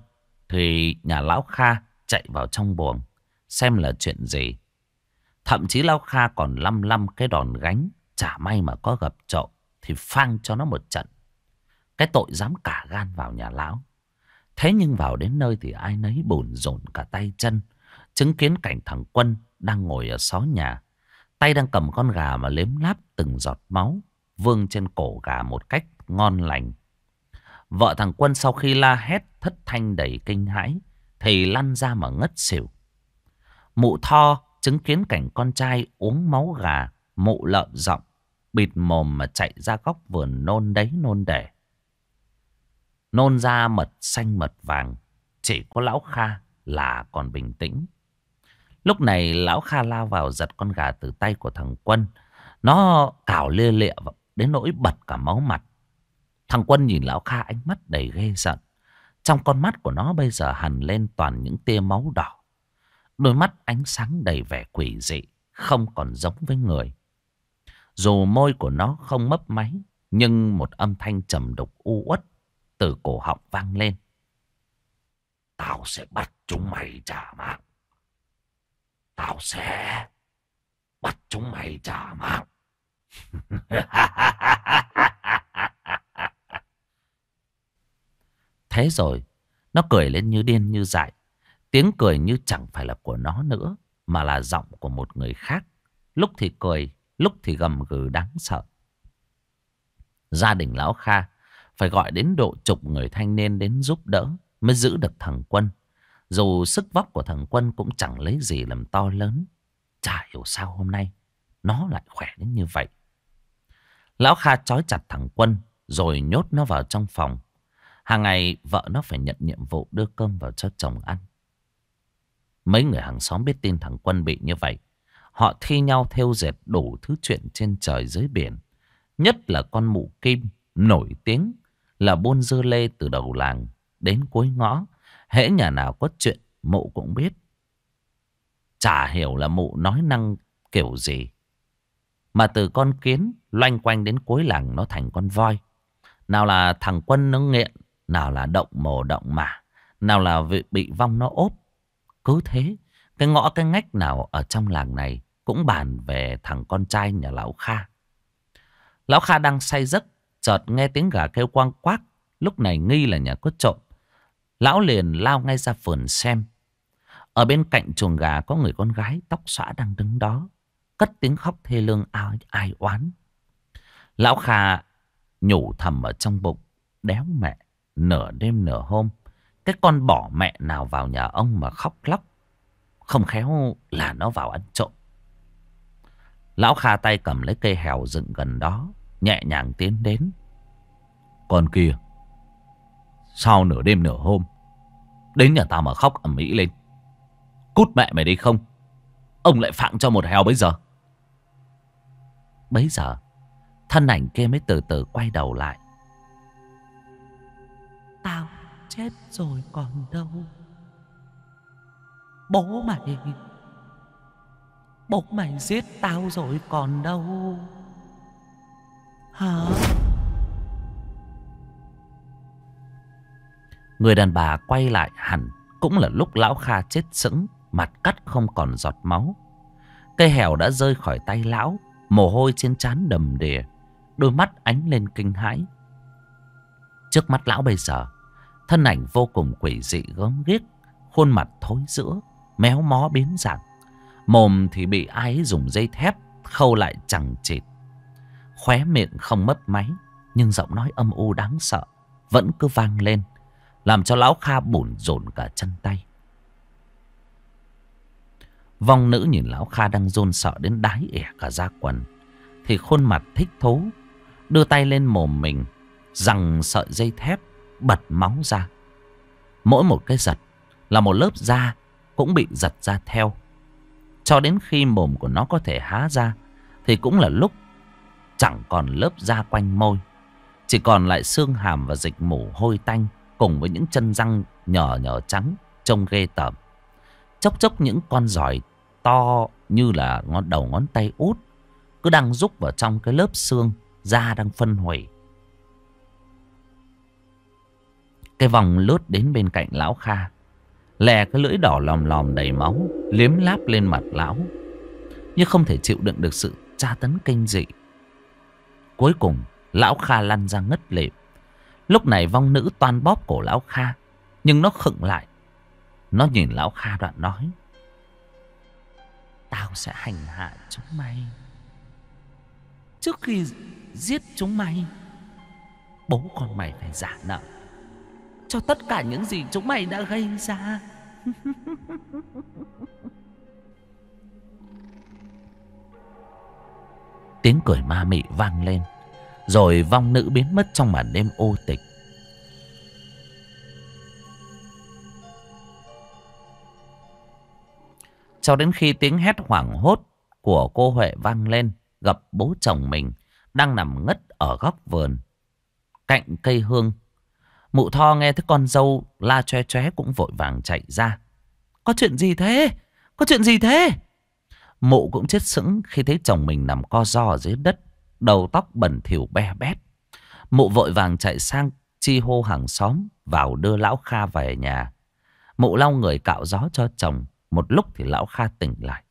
Thì nhà lão Kha chạy vào trong buồng Xem là chuyện gì Thậm chí lão Kha còn lăm lăm cái đòn gánh Chả may mà có gặp trộm Thì phang cho nó một trận Cái tội dám cả gan vào nhà lão Thế nhưng vào đến nơi thì ai nấy bồn rộn cả tay chân Chứng kiến cảnh thằng Quân đang ngồi ở xó nhà Tay đang cầm con gà mà lếm láp từng giọt máu Vương trên cổ gà một cách ngon lành Vợ thằng Quân sau khi la hét thất thanh đầy kinh hãi Thì lăn ra mà ngất xỉu Mụ Tho chứng kiến cảnh con trai uống máu gà mụ lợn giọng bịt mồm mà chạy ra góc vườn nôn đấy nôn đẻ. Nôn ra mật xanh mật vàng, chỉ có lão Kha là còn bình tĩnh. Lúc này lão Kha lao vào giật con gà từ tay của thằng Quân. Nó cào lê lịa đến nỗi bật cả máu mặt. Thằng Quân nhìn lão Kha ánh mắt đầy ghê giận. Trong con mắt của nó bây giờ hằn lên toàn những tia máu đỏ. Đôi mắt ánh sáng đầy vẻ quỷ dị, không còn giống với người. Dù môi của nó không mấp máy, nhưng một âm thanh trầm đục u uất từ cổ họng vang lên. Tao sẽ bắt chúng mày trả mạng. Tao sẽ bắt chúng mày trả mạng. Thế rồi, nó cười lên như điên như dại. Tiếng cười như chẳng phải là của nó nữa, mà là giọng của một người khác. Lúc thì cười, lúc thì gầm gừ đáng sợ. Gia đình Lão Kha phải gọi đến độ chục người thanh niên đến giúp đỡ mới giữ được thằng Quân. Dù sức vóc của thằng Quân cũng chẳng lấy gì làm to lớn. Chả hiểu sao hôm nay nó lại khỏe đến như vậy. Lão Kha trói chặt thằng Quân rồi nhốt nó vào trong phòng. Hàng ngày vợ nó phải nhận nhiệm vụ đưa cơm vào cho chồng ăn. Mấy người hàng xóm biết tin thằng Quân bị như vậy Họ thi nhau theo dệt đủ thứ chuyện trên trời dưới biển. Nhất là con mụ kim nổi tiếng là buôn dưa lê từ đầu làng đến cuối ngõ. Hễ nhà nào có chuyện mụ cũng biết. Chả hiểu là mụ nói năng kiểu gì. Mà từ con kiến loanh quanh đến cuối làng nó thành con voi. Nào là thằng quân nó nghiện, nào là động mồ động mả, nào là bị, bị vong nó ốp. Cứ thế, cái ngõ cái ngách nào ở trong làng này cũng bàn về thằng con trai nhà Lão Kha. Lão Kha đang say giấc, chợt nghe tiếng gà kêu quang quác, lúc này nghi là nhà có trộm. Lão liền lao ngay ra vườn xem. Ở bên cạnh chuồng gà có người con gái tóc xõa đang đứng đó, cất tiếng khóc thê lương ai, ai oán. Lão Kha nhủ thầm ở trong bụng, đéo mẹ, nửa đêm nửa hôm. Cái con bỏ mẹ nào vào nhà ông mà khóc lóc, không khéo là nó vào ăn trộm. Lão Kha tay cầm lấy cây hèo dựng gần đó Nhẹ nhàng tiến đến Con kia sau nửa đêm nửa hôm Đến nhà tao mà khóc ầm ĩ lên Cút mẹ mày đi không Ông lại phạng cho một hèo bây giờ bây giờ Thân ảnh kia mới từ từ quay đầu lại Tao chết rồi còn đâu Bố mày Bốc mày giết tao rồi còn đâu Hả Người đàn bà quay lại hẳn Cũng là lúc lão Kha chết sững Mặt cắt không còn giọt máu Cây hèo đã rơi khỏi tay lão Mồ hôi trên trán đầm đìa Đôi mắt ánh lên kinh hãi Trước mắt lão bây giờ Thân ảnh vô cùng quỷ dị gớm ghiếc Khuôn mặt thối rữa, Méo mó biến dạng Mồm thì bị ái dùng dây thép khâu lại chẳng chịt. Khóe miệng không mất máy, nhưng giọng nói âm u đáng sợ vẫn cứ vang lên, làm cho lão Kha bủn rộn cả chân tay. Vòng nữ nhìn lão Kha đang rôn sợ đến đái ẻ cả da quần, thì khuôn mặt thích thú, đưa tay lên mồm mình, rằng sợi dây thép bật móng ra. Mỗi một cái giật là một lớp da cũng bị giật ra theo. Cho đến khi mồm của nó có thể há ra Thì cũng là lúc chẳng còn lớp da quanh môi Chỉ còn lại xương hàm và dịch mủ hôi tanh Cùng với những chân răng nhỏ nhỏ trắng Trông ghê tởm Chốc chốc những con giỏi to như là ngón đầu ngón tay út Cứ đang rúc vào trong cái lớp xương Da đang phân hủy Cái vòng lướt đến bên cạnh lão Kha Lè cái lưỡi đỏ lòm lòm đầy máu Liếm láp lên mặt lão Nhưng không thể chịu đựng được sự tra tấn kinh dị Cuối cùng Lão Kha lăn ra ngất lịm Lúc này vong nữ toan bóp cổ lão Kha Nhưng nó khựng lại Nó nhìn lão Kha đoạn nói Tao sẽ hành hạ chúng mày Trước khi giết chúng mày Bố con mày phải giả nợ cho tất cả những gì chúng mày đã gây ra. Tiếng cười ma mị vang lên, rồi vong nữ biến mất trong màn đêm ô tịch. Cho đến khi tiếng hét hoảng hốt của cô Huệ vang lên, gặp bố chồng mình đang nằm ngất ở góc vườn, cạnh cây hương Mụ tho nghe thấy con dâu la choe choe cũng vội vàng chạy ra. Có chuyện gì thế? Có chuyện gì thế? Mụ cũng chết sững khi thấy chồng mình nằm co ro dưới đất, đầu tóc bẩn thỉu be bét. Mụ vội vàng chạy sang chi hô hàng xóm vào đưa lão Kha về nhà. Mụ lau người cạo gió cho chồng, một lúc thì lão Kha tỉnh lại.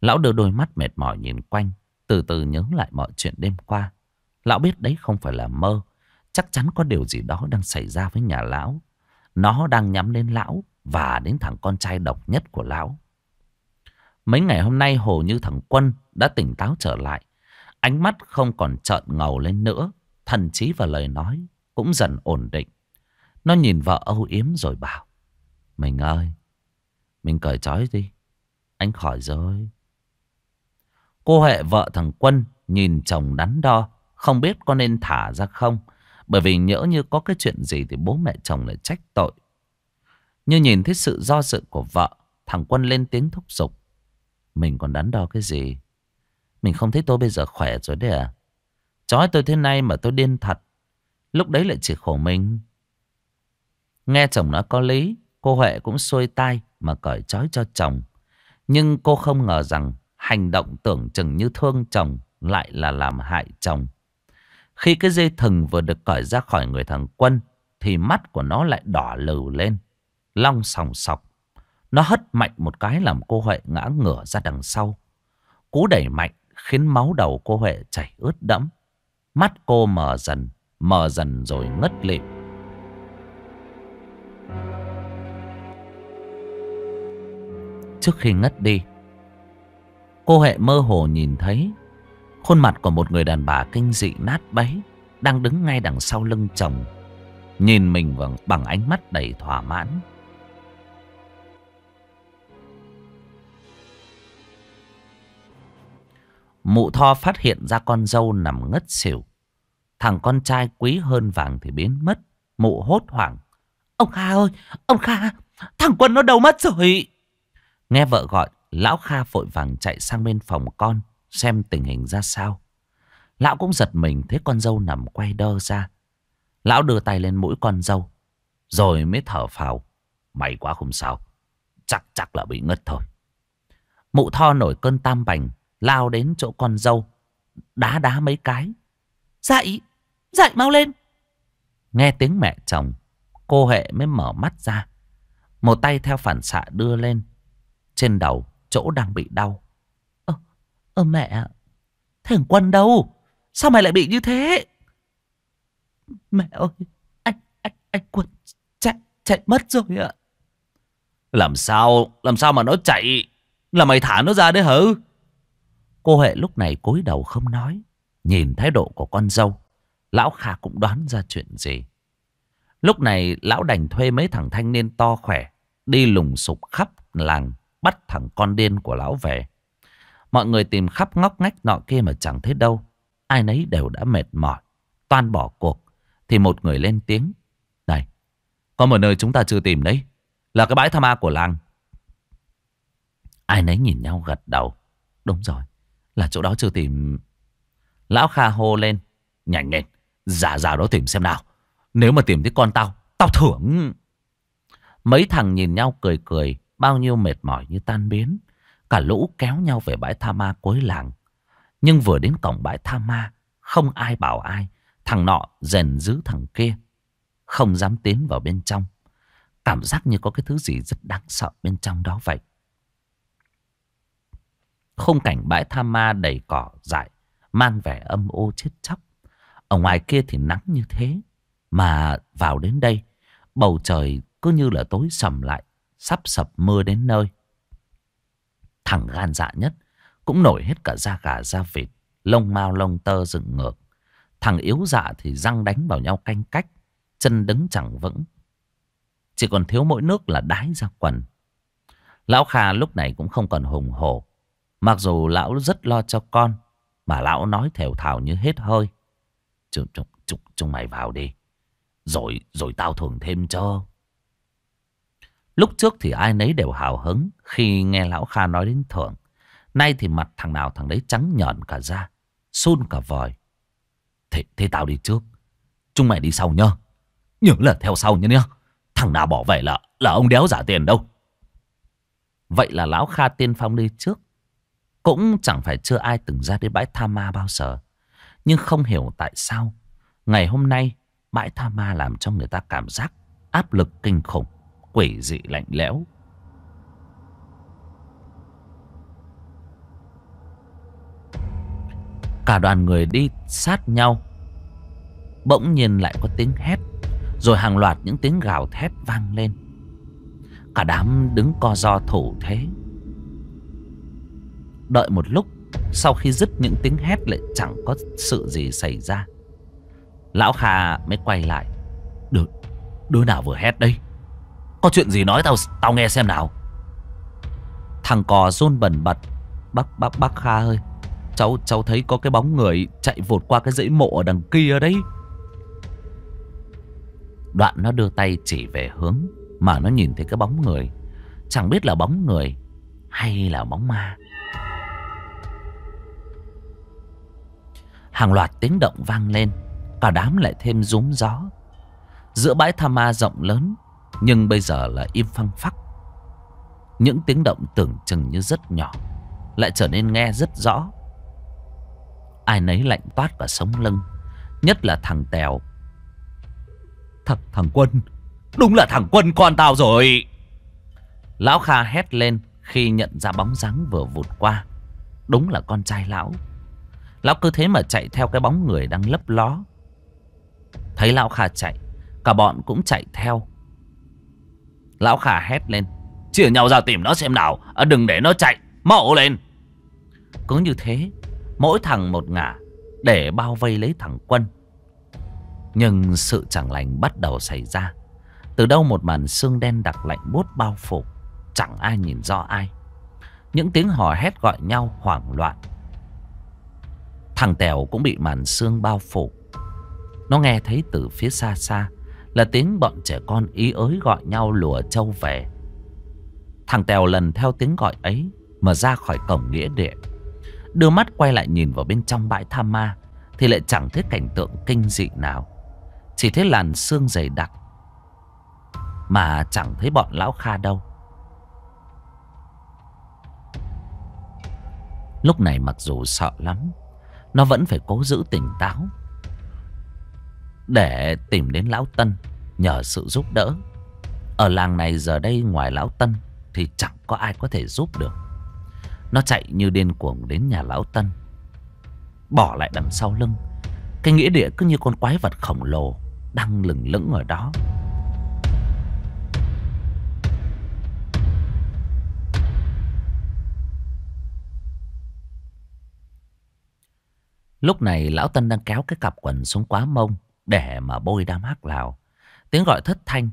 Lão đưa đôi mắt mệt mỏi nhìn quanh, từ từ nhớ lại mọi chuyện đêm qua. Lão biết đấy không phải là mơ, Chắc chắn có điều gì đó đang xảy ra với nhà lão. Nó đang nhắm đến lão và đến thằng con trai độc nhất của lão. Mấy ngày hôm nay hồ như thằng Quân đã tỉnh táo trở lại. Ánh mắt không còn trợn ngầu lên nữa. Thần trí và lời nói cũng dần ổn định. Nó nhìn vợ âu yếm rồi bảo. Mình ơi, mình cởi trói đi. Anh khỏi rồi. Cô hệ vợ thằng Quân nhìn chồng đắn đo. Không biết có nên thả ra không. Bởi vì nhỡ như có cái chuyện gì thì bố mẹ chồng lại trách tội. Như nhìn thấy sự do dự của vợ, thằng Quân lên tiếng thúc giục. Mình còn đắn đo cái gì? Mình không thấy tôi bây giờ khỏe rồi đấy à? Chói tôi thế này mà tôi điên thật. Lúc đấy lại chỉ khổ mình. Nghe chồng nói có lý, cô Huệ cũng xuôi tay mà cởi chói cho chồng. Nhưng cô không ngờ rằng hành động tưởng chừng như thương chồng lại là làm hại chồng. Khi cái dây thừng vừa được cởi ra khỏi người thằng Quân Thì mắt của nó lại đỏ lừ lên Long sòng sọc Nó hất mạnh một cái làm cô Huệ ngã ngửa ra đằng sau Cú đẩy mạnh khiến máu đầu cô Huệ chảy ướt đẫm Mắt cô mờ dần Mờ dần rồi ngất lịm Trước khi ngất đi Cô Huệ mơ hồ nhìn thấy Khuôn mặt của một người đàn bà kinh dị nát bấy Đang đứng ngay đằng sau lưng chồng Nhìn mình bằng ánh mắt đầy thỏa mãn Mụ tho phát hiện ra con dâu nằm ngất xỉu Thằng con trai quý hơn vàng thì biến mất Mụ hốt hoảng Ông Kha ơi, ông Kha, thằng quân nó đâu mất rồi Nghe vợ gọi, lão Kha vội vàng chạy sang bên phòng con xem tình hình ra sao. Lão cũng giật mình thấy con dâu nằm quay đơ ra. Lão đưa tay lên mũi con dâu. Rồi mới thở phào. May quá không sao. Chắc chắc là bị ngất thôi. Mụ tho nổi cơn tam bành. Lao đến chỗ con dâu. Đá đá mấy cái. Dậy. Dậy mau lên. Nghe tiếng mẹ chồng. Cô hệ mới mở mắt ra. Một tay theo phản xạ đưa lên. Trên đầu chỗ đang bị đau. Ơ mẹ Thằng Quân đâu Sao mày lại bị như thế Mẹ ơi Anh, anh, anh Quân chạy, chạy mất rồi ạ Làm sao Làm sao mà nó chạy Là mày thả nó ra đấy hả Cô Hệ lúc này cúi đầu không nói Nhìn thái độ của con dâu Lão Kha cũng đoán ra chuyện gì Lúc này lão đành thuê mấy thằng thanh niên to khỏe Đi lùng sục khắp làng Bắt thằng con điên của lão về Mọi người tìm khắp ngóc ngách nọ kia mà chẳng thấy đâu. Ai nấy đều đã mệt mỏi. toàn bỏ cuộc. Thì một người lên tiếng. Này, có một nơi chúng ta chưa tìm đấy. Là cái bãi tha ma của làng. Ai nấy nhìn nhau gật đầu. Đúng rồi, là chỗ đó chưa tìm... Lão Kha hô lên. Nhanh lên, giả giả đó tìm xem nào. Nếu mà tìm thấy con tao, tao thưởng... Mấy thằng nhìn nhau cười cười, bao nhiêu mệt mỏi như tan biến. Cả lũ kéo nhau về bãi tha ma cuối làng. Nhưng vừa đến cổng bãi tha ma, không ai bảo ai. Thằng nọ rèn giữ thằng kia. Không dám tiến vào bên trong. Cảm giác như có cái thứ gì rất đáng sợ bên trong đó vậy. Khung cảnh bãi tha ma đầy cỏ dại, mang vẻ âm ô chết chóc. Ở ngoài kia thì nắng như thế, mà vào đến đây, bầu trời cứ như là tối sầm lại, sắp sập mưa đến nơi thằng gan dạ nhất, cũng nổi hết cả da gà da vịt, lông mao lông tơ dựng ngược. Thằng yếu dạ thì răng đánh vào nhau canh cách, chân đứng chẳng vững. Chỉ còn thiếu mỗi nước là đái ra quần. Lão Kha lúc này cũng không còn hùng hổ. Mặc dù lão rất lo cho con, mà lão nói thều thào như hết hơi. Chúng, chúng, chúng, mày vào đi. Rồi, rồi tao thưởng thêm cho. Lúc trước thì ai nấy đều hào hứng khi nghe Lão Kha nói đến thưởng. Nay thì mặt thằng nào thằng đấy trắng nhợn cả da, sun cả vòi. Thế, thế tao đi trước, chúng mày đi sau nhá. Nhớ là theo sau nhá nhá. Thằng nào bỏ về là là ông đéo giả tiền đâu. Vậy là Lão Kha tiên phong đi trước. Cũng chẳng phải chưa ai từng ra đến bãi Tha Ma bao giờ. Nhưng không hiểu tại sao, ngày hôm nay bãi Tha Ma làm cho người ta cảm giác áp lực kinh khủng quỷ dị lạnh lẽo. Cả đoàn người đi sát nhau. Bỗng nhiên lại có tiếng hét. Rồi hàng loạt những tiếng gào thét vang lên. Cả đám đứng co do thủ thế. Đợi một lúc. Sau khi dứt những tiếng hét lại chẳng có sự gì xảy ra. Lão Kha mới quay lại. được, đứa nào vừa hét đây? Có chuyện gì nói tao tao nghe xem nào Thằng cò rôn bẩn bật Bác bác bác Kha ơi Cháu cháu thấy có cái bóng người Chạy vụt qua cái dãy mộ ở đằng kia đấy Đoạn nó đưa tay chỉ về hướng Mà nó nhìn thấy cái bóng người Chẳng biết là bóng người Hay là bóng ma Hàng loạt tiếng động vang lên Cả đám lại thêm rúng gió Giữa bãi tha ma rộng lớn nhưng bây giờ là im phăng phắc Những tiếng động tưởng chừng như rất nhỏ Lại trở nên nghe rất rõ Ai nấy lạnh toát và sống lưng Nhất là thằng Tèo Thằng, thằng Quân Đúng là thằng Quân con tao rồi Lão Kha hét lên Khi nhận ra bóng dáng vừa vụt qua Đúng là con trai lão Lão cứ thế mà chạy theo cái bóng người đang lấp ló Thấy lão Kha chạy Cả bọn cũng chạy theo Lão Khả hét lên chia nhau ra tìm nó xem nào à, Đừng để nó chạy Mậu lên Cứ như thế Mỗi thằng một ngả Để bao vây lấy thằng quân Nhưng sự chẳng lành bắt đầu xảy ra Từ đâu một màn xương đen đặc lạnh bút bao phủ Chẳng ai nhìn rõ ai Những tiếng hò hét gọi nhau hoảng loạn Thằng Tèo cũng bị màn xương bao phủ Nó nghe thấy từ phía xa xa là tiếng bọn trẻ con ý ới gọi nhau lùa châu về. Thằng Tèo lần theo tiếng gọi ấy mà ra khỏi cổng nghĩa địa. Đưa mắt quay lại nhìn vào bên trong bãi tha ma thì lại chẳng thấy cảnh tượng kinh dị nào. Chỉ thấy làn xương dày đặc mà chẳng thấy bọn lão Kha đâu. Lúc này mặc dù sợ lắm, nó vẫn phải cố giữ tỉnh táo để tìm đến Lão Tân nhờ sự giúp đỡ. Ở làng này giờ đây ngoài Lão Tân thì chẳng có ai có thể giúp được. Nó chạy như điên cuồng đến nhà Lão Tân. Bỏ lại đằng sau lưng. Cái nghĩa địa cứ như con quái vật khổng lồ đang lừng lững ở đó. Lúc này lão Tân đang kéo cái cặp quần xuống quá mông để mà bôi đám hắc lào. Tiếng gọi thất thanh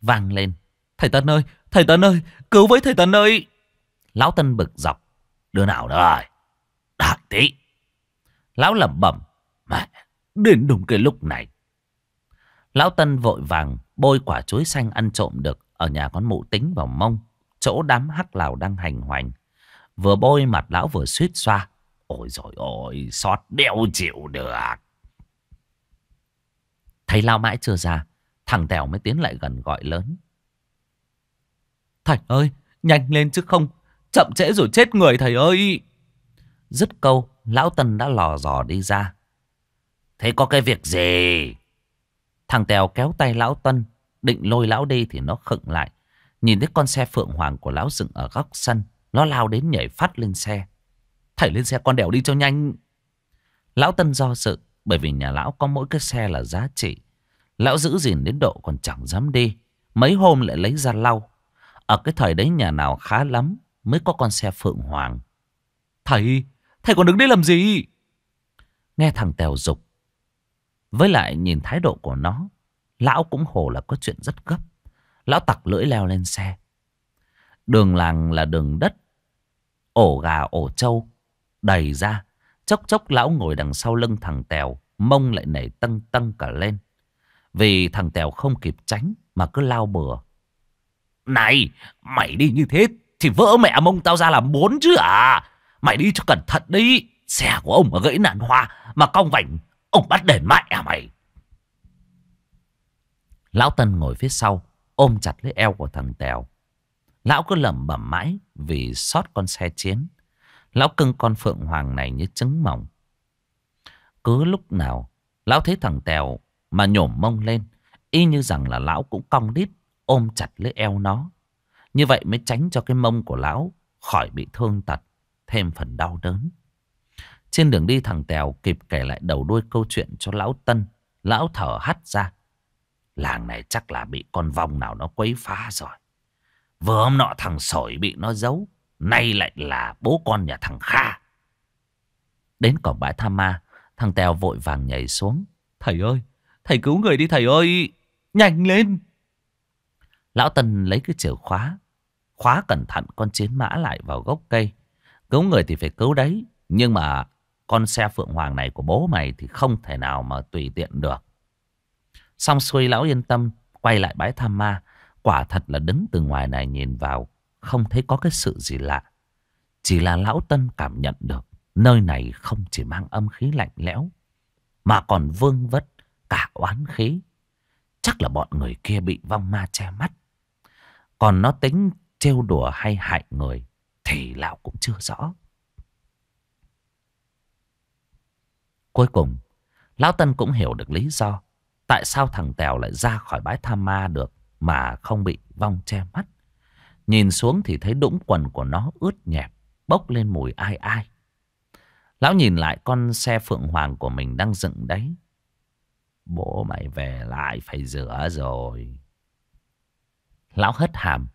vang lên. Thầy Tân ơi, thầy Tân ơi, cứu với thầy Tân ơi. Lão Tân bực dọc. Đứa nào đó rồi? Đại tí. Lão lẩm bẩm. Mẹ, đến đúng cái lúc này. Lão Tân vội vàng bôi quả chuối xanh ăn trộm được ở nhà con mụ tính vào mông. Chỗ đám hắc lào đang hành hoành. Vừa bôi mặt lão vừa suýt xoa. Ôi rồi ôi, xót đeo chịu được. Thấy lao mãi chưa ra Thằng Tèo mới tiến lại gần gọi lớn Thầy ơi Nhanh lên chứ không Chậm trễ rồi chết người thầy ơi Dứt câu Lão Tân đã lò dò đi ra Thế có cái việc gì Thằng Tèo kéo tay Lão Tân Định lôi Lão đi thì nó khựng lại Nhìn thấy con xe phượng hoàng của Lão dựng ở góc sân Nó lao đến nhảy phát lên xe Thầy lên xe con đèo đi cho nhanh Lão Tân do sự bởi vì nhà lão có mỗi cái xe là giá trị. Lão giữ gìn đến độ còn chẳng dám đi. Mấy hôm lại lấy ra lau. Ở cái thời đấy nhà nào khá lắm mới có con xe Phượng Hoàng. Thầy, thầy còn đứng đây làm gì? Nghe thằng Tèo dục. Với lại nhìn thái độ của nó, lão cũng hồ là có chuyện rất gấp. Lão tặc lưỡi leo lên xe. Đường làng là đường đất, ổ gà ổ trâu, đầy ra. Chốc chốc lão ngồi đằng sau lưng thằng Tèo, mông lại nảy tăng tăng cả lên. Vì thằng Tèo không kịp tránh mà cứ lao bừa. Này, mày đi như thế thì vỡ mẹ mông tao ra làm bốn chứ à. Mày đi cho cẩn thận đi. Xe của ông mà gãy nạn hoa mà cong vảnh, ông bắt đền mẹ à mày. Lão Tân ngồi phía sau, ôm chặt lấy eo của thằng Tèo. Lão cứ lẩm bẩm mãi vì sót con xe chiến. Lão cưng con phượng hoàng này như trứng mỏng. Cứ lúc nào, lão thấy thằng Tèo mà nhổm mông lên. Y như rằng là lão cũng cong đít, ôm chặt lấy eo nó. Như vậy mới tránh cho cái mông của lão khỏi bị thương tật, thêm phần đau đớn. Trên đường đi thằng Tèo kịp kể lại đầu đuôi câu chuyện cho lão Tân. Lão thở hắt ra. Làng này chắc là bị con vong nào nó quấy phá rồi. Vừa hôm nọ thằng sỏi bị nó giấu. Nay lại là bố con nhà thằng Kha. Đến cổng bãi tham ma, thằng Tèo vội vàng nhảy xuống. Thầy ơi, thầy cứu người đi thầy ơi, nhanh lên. Lão Tân lấy cái chìa khóa, khóa cẩn thận con chiến mã lại vào gốc cây. Cứu người thì phải cứu đấy, nhưng mà con xe Phượng Hoàng này của bố mày thì không thể nào mà tùy tiện được. Xong xuôi lão yên tâm, quay lại bãi tham ma, quả thật là đứng từ ngoài này nhìn vào không thấy có cái sự gì lạ. Chỉ là lão Tân cảm nhận được nơi này không chỉ mang âm khí lạnh lẽo, mà còn vương vất cả oán khí. Chắc là bọn người kia bị vong ma che mắt. Còn nó tính trêu đùa hay hại người thì lão cũng chưa rõ. Cuối cùng, lão Tân cũng hiểu được lý do tại sao thằng Tèo lại ra khỏi bãi tham ma được mà không bị vong che mắt. Nhìn xuống thì thấy đũng quần của nó ướt nhẹp, bốc lên mùi ai ai. Lão nhìn lại con xe phượng hoàng của mình đang dựng đấy. Bố mày về lại phải rửa rồi. Lão hất hàm.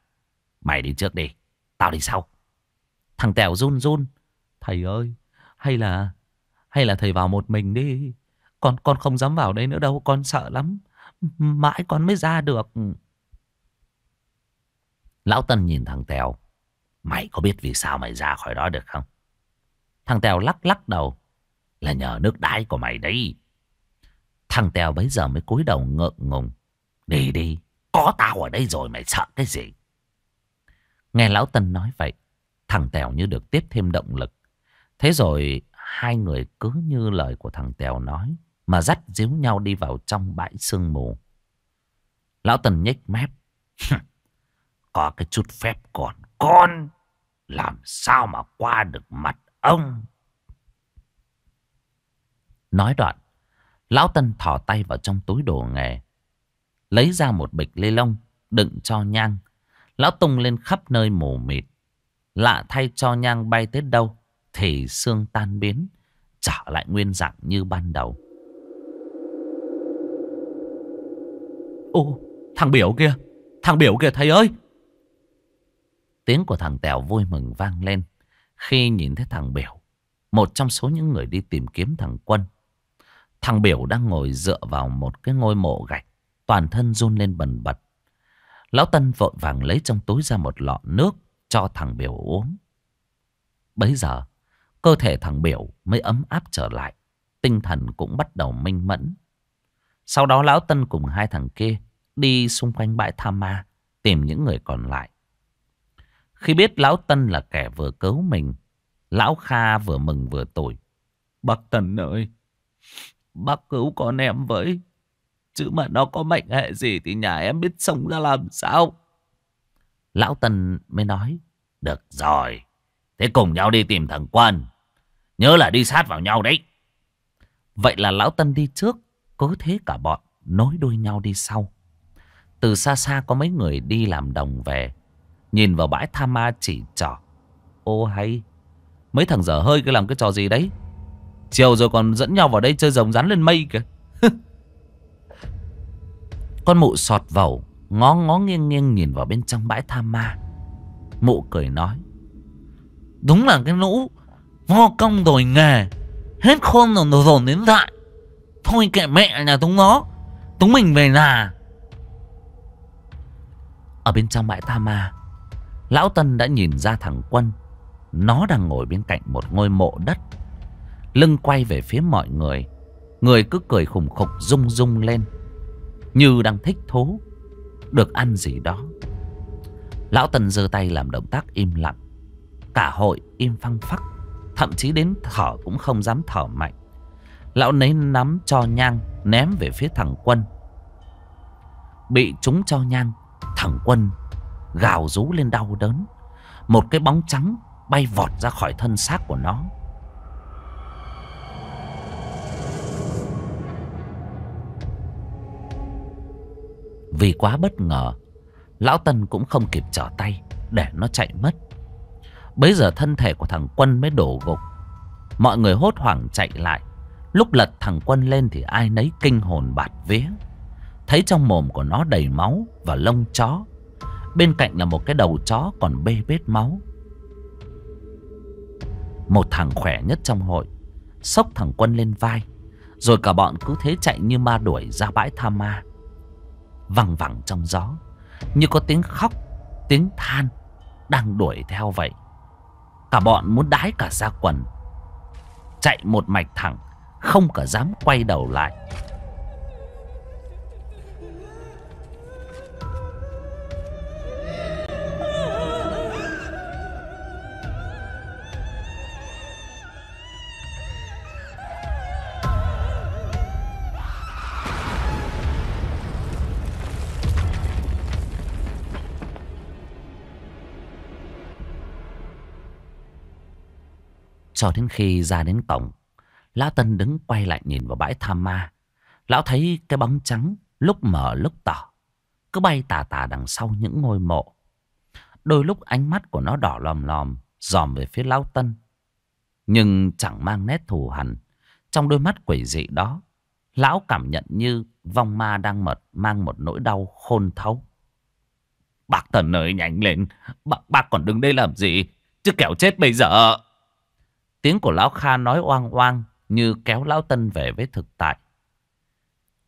Mày đi trước đi, tao đi sau. Thằng Tèo run run. Thầy ơi, hay là hay là thầy vào một mình đi. Con con không dám vào đây nữa đâu, con sợ lắm. Mãi con mới ra được. Lão Tân nhìn thằng Tèo. Mày có biết vì sao mày ra khỏi đó được không? Thằng Tèo lắc lắc đầu. Là nhờ nước đái của mày đấy. Thằng Tèo bấy giờ mới cúi đầu ngượng ngùng. Đi đi, có tao ở đây rồi mày sợ cái gì? Nghe Lão Tân nói vậy, thằng Tèo như được tiếp thêm động lực. Thế rồi hai người cứ như lời của thằng Tèo nói mà dắt díu nhau đi vào trong bãi sương mù. Lão tân nhếch mép. có cái chút phép còn con làm sao mà qua được mặt ông nói đoạn lão tân thò tay vào trong túi đồ nghề lấy ra một bịch lê lông đựng cho nhang lão tung lên khắp nơi mù mịt lạ thay cho nhang bay tới đâu thì xương tan biến trở lại nguyên dạng như ban đầu ô thằng biểu kia thằng biểu kia thầy ơi Tiếng của thằng Tèo vui mừng vang lên Khi nhìn thấy thằng Biểu Một trong số những người đi tìm kiếm thằng Quân Thằng Biểu đang ngồi dựa vào một cái ngôi mộ gạch Toàn thân run lên bần bật Lão Tân vội vàng lấy trong túi ra một lọ nước Cho thằng Biểu uống Bấy giờ Cơ thể thằng Biểu mới ấm áp trở lại Tinh thần cũng bắt đầu minh mẫn Sau đó Lão Tân cùng hai thằng kia Đi xung quanh bãi Tha Ma Tìm những người còn lại khi biết Lão Tân là kẻ vừa cứu mình, Lão Kha vừa mừng vừa tội. Bác Tân ơi, bác cứu con em với. Chứ mà nó có mệnh hệ gì thì nhà em biết sống ra làm sao. Lão Tân mới nói, được rồi, thế cùng nhau đi tìm thằng Quân. Nhớ là đi sát vào nhau đấy. Vậy là Lão Tân đi trước, cứ thế cả bọn nối đuôi nhau đi sau. Từ xa xa có mấy người đi làm đồng về. Nhìn vào bãi tha ma chỉ trò Ô hay Mấy thằng dở hơi cứ làm cái trò gì đấy Chiều rồi còn dẫn nhau vào đây chơi rồng rắn lên mây kìa Con mụ sọt vào Ngó ngó nghiêng nghiêng nhìn vào bên trong bãi tha ma Mụ cười nói Đúng là cái lũ Ngo công đổi nghề Hết khôn rồi dồn đến dại Thôi kệ mẹ nhà chúng nó Chúng mình về nhà Ở bên trong bãi tha ma Lão Tân đã nhìn ra thằng Quân Nó đang ngồi bên cạnh một ngôi mộ đất Lưng quay về phía mọi người Người cứ cười khủng khục rung rung lên Như đang thích thú Được ăn gì đó Lão Tân giơ tay làm động tác im lặng Cả hội im phăng phắc Thậm chí đến thở cũng không dám thở mạnh Lão nấy nắm cho nhang Ném về phía thằng Quân Bị trúng cho nhang Thằng Quân gào rú lên đau đớn. Một cái bóng trắng bay vọt ra khỏi thân xác của nó. Vì quá bất ngờ, Lão Tân cũng không kịp trở tay để nó chạy mất. Bấy giờ thân thể của thằng Quân mới đổ gục. Mọi người hốt hoảng chạy lại. Lúc lật thằng Quân lên thì ai nấy kinh hồn bạt vía. Thấy trong mồm của nó đầy máu và lông chó Bên cạnh là một cái đầu chó còn bê bết máu Một thằng khỏe nhất trong hội Sốc thằng quân lên vai Rồi cả bọn cứ thế chạy như ma đuổi ra bãi tha ma Văng vẳng trong gió Như có tiếng khóc Tiếng than Đang đuổi theo vậy Cả bọn muốn đái cả ra quần Chạy một mạch thẳng Không cả dám quay đầu lại Cho đến khi ra đến cổng Lão Tân đứng quay lại nhìn vào bãi tham ma Lão thấy cái bóng trắng Lúc mở lúc tỏ Cứ bay tà tà đằng sau những ngôi mộ Đôi lúc ánh mắt của nó đỏ lòm lòm Dòm về phía Lão Tân Nhưng chẳng mang nét thù hằn Trong đôi mắt quỷ dị đó Lão cảm nhận như vong ma đang mật mang một nỗi đau khôn thấu. Bác thần ơi nhanh lên, bác, bác còn đứng đây làm gì? Chứ kẻo chết bây giờ. Tiếng của Lão Kha nói oang oang như kéo Lão Tân về với thực tại.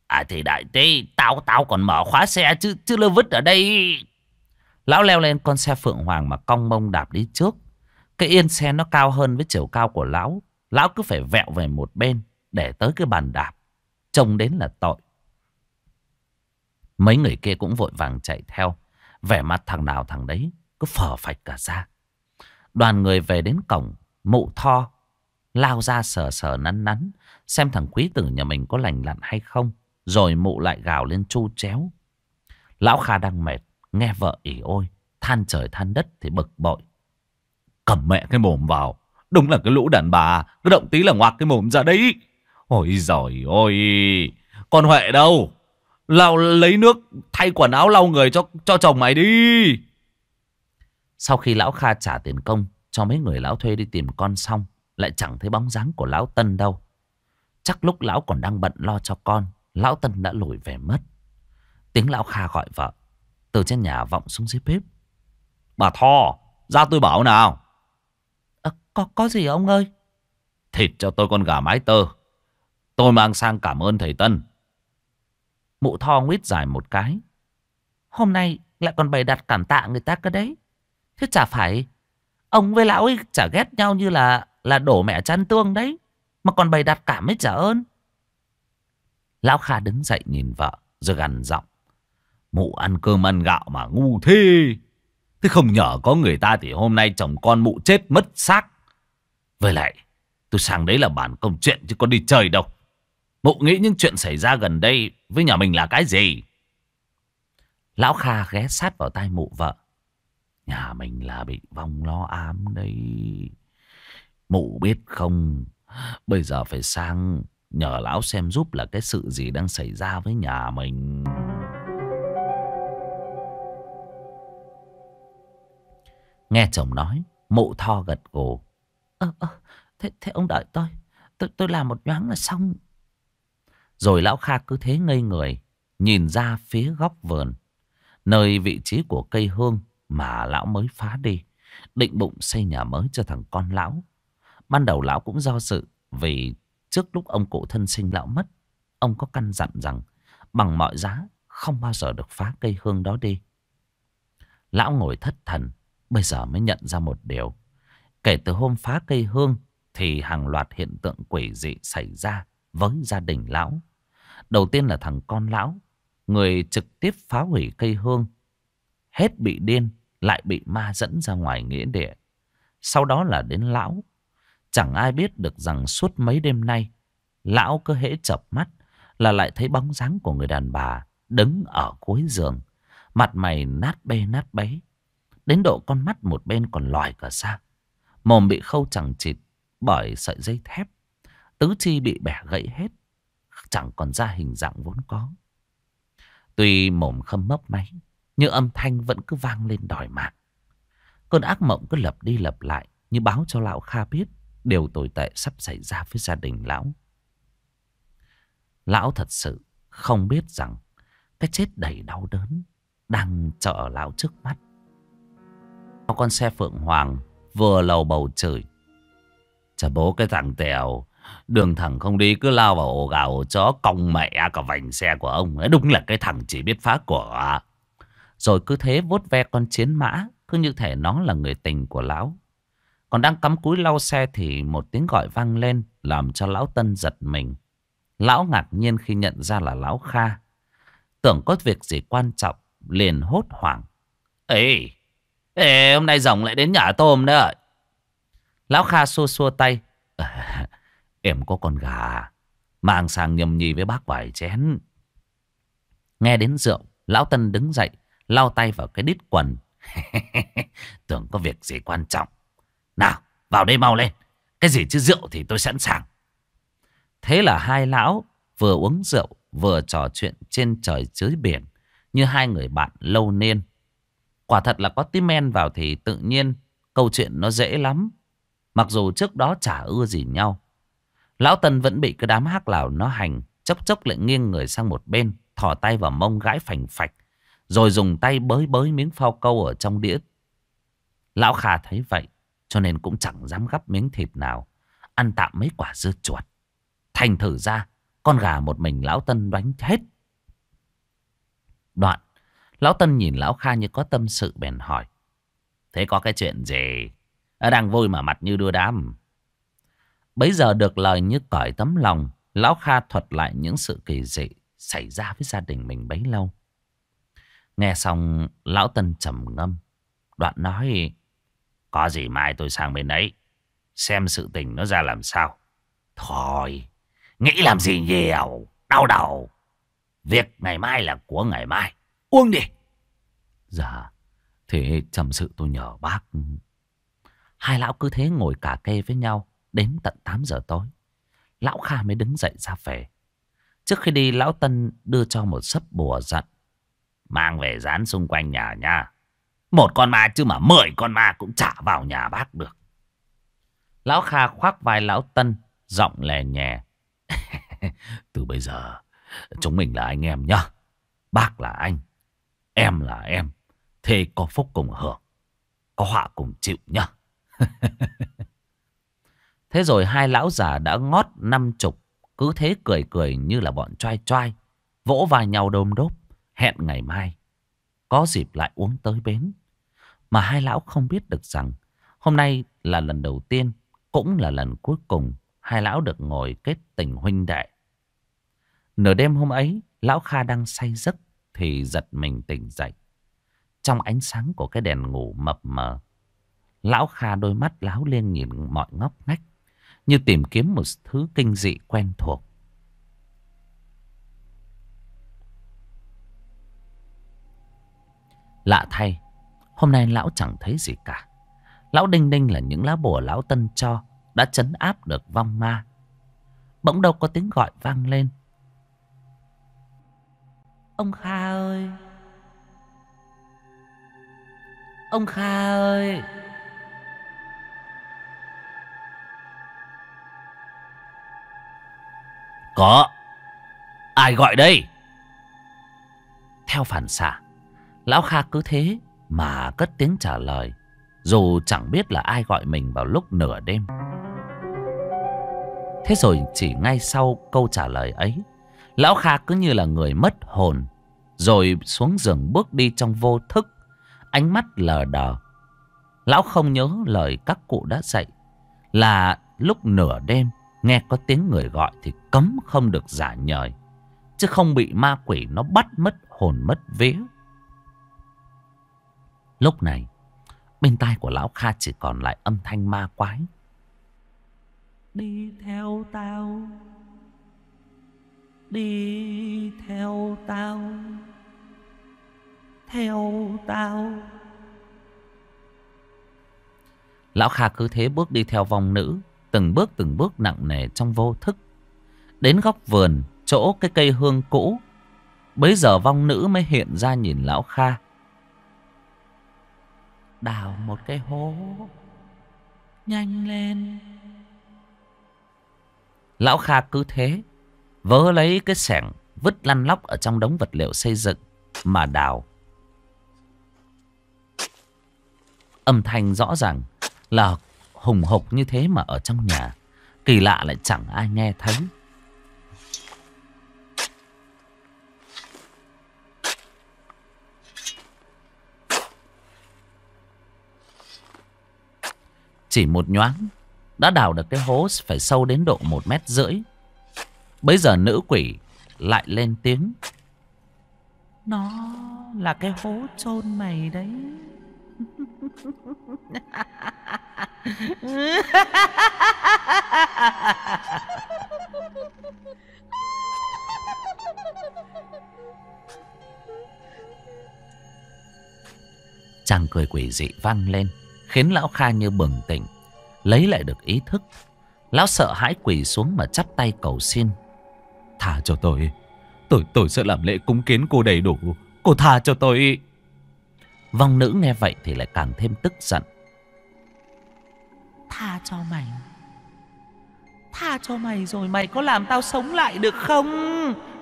À thì đại tế, tao tao còn mở khóa xe chứ, chứ lơ vứt ở đây. Lão leo lên con xe Phượng Hoàng mà cong mông đạp đi trước. Cái yên xe nó cao hơn với chiều cao của lão. Lão cứ phải vẹo về một bên để tới cái bàn đạp. Trông đến là tội. Mấy người kia cũng vội vàng chạy theo. Vẻ mặt thằng nào thằng đấy cứ phở phạch cả ra. Đoàn người về đến cổng mụ tho lao ra sờ sờ nắn nắn xem thằng quý tử nhà mình có lành lặn hay không rồi mụ lại gào lên chu chéo lão kha đang mệt nghe vợ ỉ ôi than trời than đất thì bực bội cầm mẹ cái mồm vào đúng là cái lũ đàn bà cứ động tí là ngoạc cái mồm ra đấy ôi giời ôi con huệ đâu lau lấy nước thay quần áo lau người cho cho chồng mày đi sau khi lão kha trả tiền công cho mấy người lão thuê đi tìm con xong lại chẳng thấy bóng dáng của lão Tân đâu. Chắc lúc lão còn đang bận lo cho con, lão Tân đã lùi về mất. Tiếng lão Kha gọi vợ, từ trên nhà vọng xuống dưới bếp. Bà Tho, ra tôi bảo nào. À, có, có gì ông ơi? Thịt cho tôi con gà mái tơ. Tôi mang sang cảm ơn thầy Tân. Mụ Tho nguyết dài một cái. Hôm nay lại còn bày đặt cảm tạ người ta cơ đấy. Thế chả phải Ông với lão ấy chả ghét nhau như là là đổ mẹ chăn tương đấy. Mà còn bày đặt cảm ấy trả ơn. Lão Kha đứng dậy nhìn vợ rồi gằn giọng. Mụ ăn cơm ăn gạo mà ngu thế. Thế không nhờ có người ta thì hôm nay chồng con mụ chết mất xác. Với lại tôi sang đấy là bản công chuyện chứ có đi chơi đâu. Mụ nghĩ những chuyện xảy ra gần đây với nhà mình là cái gì? Lão Kha ghé sát vào tai mụ vợ. Nhà mình là bị vong lo ám đấy. Mụ biết không, bây giờ phải sang nhờ lão xem giúp là cái sự gì đang xảy ra với nhà mình. Nghe chồng nói, mụ tho gật gù. Ơ, ờ, à, ờ, thế, thế ông đợi tôi, tôi, tôi làm một nhoáng là xong. Rồi lão Kha cứ thế ngây người, nhìn ra phía góc vườn, nơi vị trí của cây hương mà lão mới phá đi. Định bụng xây nhà mới cho thằng con lão. Ban đầu lão cũng do dự vì trước lúc ông cụ thân sinh lão mất, ông có căn dặn rằng bằng mọi giá không bao giờ được phá cây hương đó đi. Lão ngồi thất thần, bây giờ mới nhận ra một điều. Kể từ hôm phá cây hương thì hàng loạt hiện tượng quỷ dị xảy ra với gia đình lão. Đầu tiên là thằng con lão, người trực tiếp phá hủy cây hương. Hết bị điên, lại bị ma dẫn ra ngoài nghĩa địa. Sau đó là đến lão. Chẳng ai biết được rằng suốt mấy đêm nay, lão cứ hễ chập mắt là lại thấy bóng dáng của người đàn bà đứng ở cuối giường, mặt mày nát bê nát bấy. Đến độ con mắt một bên còn lòi cả ra. Mồm bị khâu chẳng chịt bởi sợi dây thép. Tứ chi bị bẻ gãy hết. Chẳng còn ra hình dạng vốn có. Tuy mồm khâm mấp máy nhưng âm thanh vẫn cứ vang lên đòi mạng. Cơn ác mộng cứ lặp đi lặp lại như báo cho lão Kha biết điều tồi tệ sắp xảy ra với gia đình lão. Lão thật sự không biết rằng cái chết đầy đau đớn đang chờ lão trước mắt. Con xe Phượng Hoàng vừa lầu bầu trời, Chà bố cái thằng Tèo, đường thẳng không đi cứ lao vào ổ gà ổ chó còng mẹ cả vành xe của ông. Đúng là cái thằng chỉ biết phá của rồi cứ thế vuốt ve con chiến mã Cứ như thể nó là người tình của lão Còn đang cắm cúi lau xe Thì một tiếng gọi vang lên Làm cho lão Tân giật mình Lão ngạc nhiên khi nhận ra là lão Kha Tưởng có việc gì quan trọng Liền hốt hoảng Ê, ê hôm nay rồng lại đến nhà tôm nữa Lão Kha xua xua tay Em có con gà Mang sang nhầm nhì với bác vài chén Nghe đến rượu Lão Tân đứng dậy lau tay vào cái đít quần Tưởng có việc gì quan trọng Nào vào đây mau lên Cái gì chứ rượu thì tôi sẵn sàng Thế là hai lão Vừa uống rượu vừa trò chuyện Trên trời dưới biển Như hai người bạn lâu niên Quả thật là có tí men vào thì tự nhiên Câu chuyện nó dễ lắm Mặc dù trước đó chả ưa gì nhau Lão Tân vẫn bị cái đám hắc lào nó hành Chốc chốc lại nghiêng người sang một bên thò tay vào mông gãi phành phạch rồi dùng tay bới bới miếng phao câu ở trong đĩa. Lão Kha thấy vậy, cho nên cũng chẳng dám gắp miếng thịt nào. Ăn tạm mấy quả dưa chuột. Thành thử ra, con gà một mình lão Tân đánh hết. Đoạn, lão Tân nhìn lão Kha như có tâm sự bèn hỏi. Thế có cái chuyện gì? Đang vui mà mặt như đưa đám. Bấy giờ được lời như cởi tấm lòng, lão Kha thuật lại những sự kỳ dị xảy ra với gia đình mình bấy lâu. Nghe xong lão Tân trầm ngâm. Đoạn nói. Có gì mai tôi sang bên ấy. Xem sự tình nó ra làm sao. Thôi. Nghĩ làm gì nhiều. Đau đầu. Việc ngày mai là của ngày mai. Uống đi. Dạ. Thế trầm sự tôi nhờ bác. Hai lão cứ thế ngồi cả kê với nhau. Đến tận 8 giờ tối. Lão Kha mới đứng dậy ra về. Trước khi đi lão Tân đưa cho một sấp bùa dặn Mang về dán xung quanh nhà nha. Một con ma chứ mà mười con ma cũng trả vào nhà bác được. Lão Kha khoác vai Lão Tân, giọng lè nhẹ. Từ bây giờ, chúng mình là anh em nhá. Bác là anh, em là em. Thế có phúc cùng hưởng, có họa cùng chịu nhá. thế rồi hai lão già đã ngót năm chục, cứ thế cười cười như là bọn trai trai, vỗ vai nhau đôm đốp. Hẹn ngày mai Có dịp lại uống tới bến Mà hai lão không biết được rằng Hôm nay là lần đầu tiên Cũng là lần cuối cùng Hai lão được ngồi kết tình huynh đệ Nửa đêm hôm ấy Lão Kha đang say giấc Thì giật mình tỉnh dậy Trong ánh sáng của cái đèn ngủ mập mờ Lão Kha đôi mắt láo lên nhìn mọi ngóc ngách Như tìm kiếm một thứ kinh dị quen thuộc Lạ thay, hôm nay lão chẳng thấy gì cả. Lão Đinh Đinh là những lá bùa lão Tân cho đã chấn áp được vong ma. Bỗng đâu có tiếng gọi vang lên. Ông Kha ơi! Ông Kha ơi! Có! Ai gọi đây? Theo phản xạ, Lão Kha cứ thế mà cất tiếng trả lời. Dù chẳng biết là ai gọi mình vào lúc nửa đêm. Thế rồi chỉ ngay sau câu trả lời ấy. Lão Kha cứ như là người mất hồn. Rồi xuống giường bước đi trong vô thức. Ánh mắt lờ đờ. Lão không nhớ lời các cụ đã dạy. Là lúc nửa đêm nghe có tiếng người gọi thì cấm không được giả nhời. Chứ không bị ma quỷ nó bắt mất hồn mất vía. Lúc này, bên tai của Lão Kha chỉ còn lại âm thanh ma quái. Đi theo tao, đi theo tao, theo tao. Lão Kha cứ thế bước đi theo vong nữ, từng bước từng bước nặng nề trong vô thức. Đến góc vườn, chỗ cái cây hương cũ, bấy giờ vong nữ mới hiện ra nhìn Lão Kha đào một cái hố nhanh lên lão kha cứ thế vớ lấy cái sẻng vứt lăn lóc ở trong đống vật liệu xây dựng mà đào âm thanh rõ ràng là hùng hục như thế mà ở trong nhà kỳ lạ lại chẳng ai nghe thấy Chỉ một nhoáng Đã đào được cái hố phải sâu đến độ một mét rưỡi Bây giờ nữ quỷ Lại lên tiếng Nó là cái hố chôn mày đấy Chàng cười quỷ dị vang lên khiến lão Kha như bừng tỉnh, lấy lại được ý thức. Lão sợ hãi quỳ xuống mà chắp tay cầu xin. tha cho tôi, tôi tôi sẽ làm lễ cúng kiến cô đầy đủ, cô tha cho tôi. Vong nữ nghe vậy thì lại càng thêm tức giận. Tha cho mày. Tha cho mày rồi mày có làm tao sống lại được không?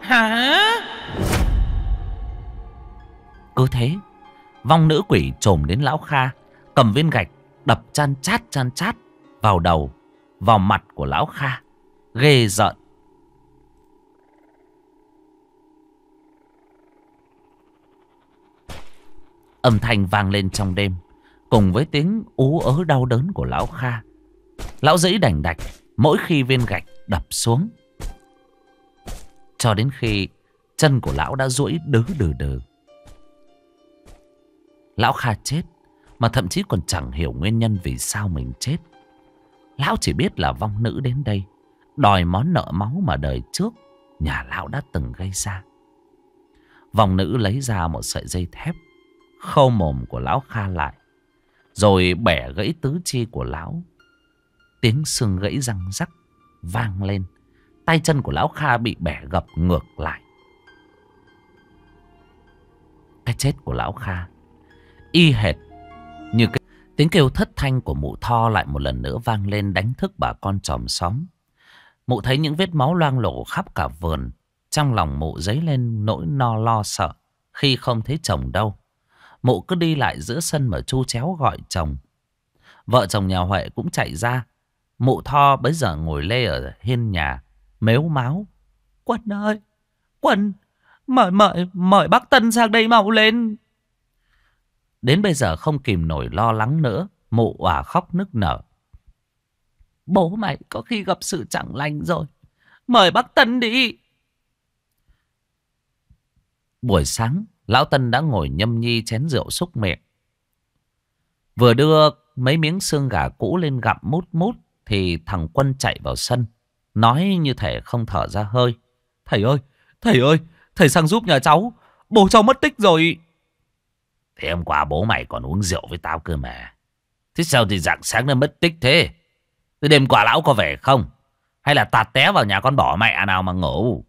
Hả? Cứ thế, vong nữ quỷ trồm đến lão Kha cầm viên gạch đập chan chát chan chát vào đầu, vào mặt của lão Kha. Ghê giận. Âm thanh vang lên trong đêm, cùng với tiếng ú ớ đau đớn của lão Kha. Lão dĩ đành đạch mỗi khi viên gạch đập xuống. Cho đến khi chân của lão đã duỗi đứ đừ đừ. Lão Kha chết. Mà thậm chí còn chẳng hiểu nguyên nhân vì sao mình chết Lão chỉ biết là vong nữ đến đây Đòi món nợ máu mà đời trước Nhà lão đã từng gây ra Vong nữ lấy ra một sợi dây thép Khâu mồm của lão Kha lại Rồi bẻ gãy tứ chi của lão Tiếng xương gãy răng rắc Vang lên Tay chân của lão Kha bị bẻ gập ngược lại Cái chết của lão Kha Y hệt như cái... tiếng kêu thất thanh của mụ tho lại một lần nữa vang lên đánh thức bà con chòm xóm. Mụ thấy những vết máu loang lổ khắp cả vườn. Trong lòng mụ dấy lên nỗi no lo sợ khi không thấy chồng đâu. Mụ cứ đi lại giữa sân mà chu chéo gọi chồng. Vợ chồng nhà Huệ cũng chạy ra. Mụ tho bấy giờ ngồi lê ở hiên nhà, mếu máu. Quân ơi, Quân, mời mời mời bác Tân sang đây mau lên. Đến bây giờ không kìm nổi lo lắng nữa, mụ òa khóc nức nở. Bố mày có khi gặp sự chẳng lành rồi. Mời bác Tân đi. Buổi sáng, Lão Tân đã ngồi nhâm nhi chén rượu xúc miệng. Vừa đưa mấy miếng xương gà cũ lên gặm mút mút thì thằng Quân chạy vào sân. Nói như thể không thở ra hơi. Thầy ơi, thầy ơi, thầy sang giúp nhà cháu. Bố cháu mất tích rồi. Thế hôm qua bố mày còn uống rượu với tao cơ mà. Thế sao thì dạng sáng nó mất tích thế? Thế đêm qua lão có về không? Hay là tạt té vào nhà con bỏ mẹ nào mà ngủ?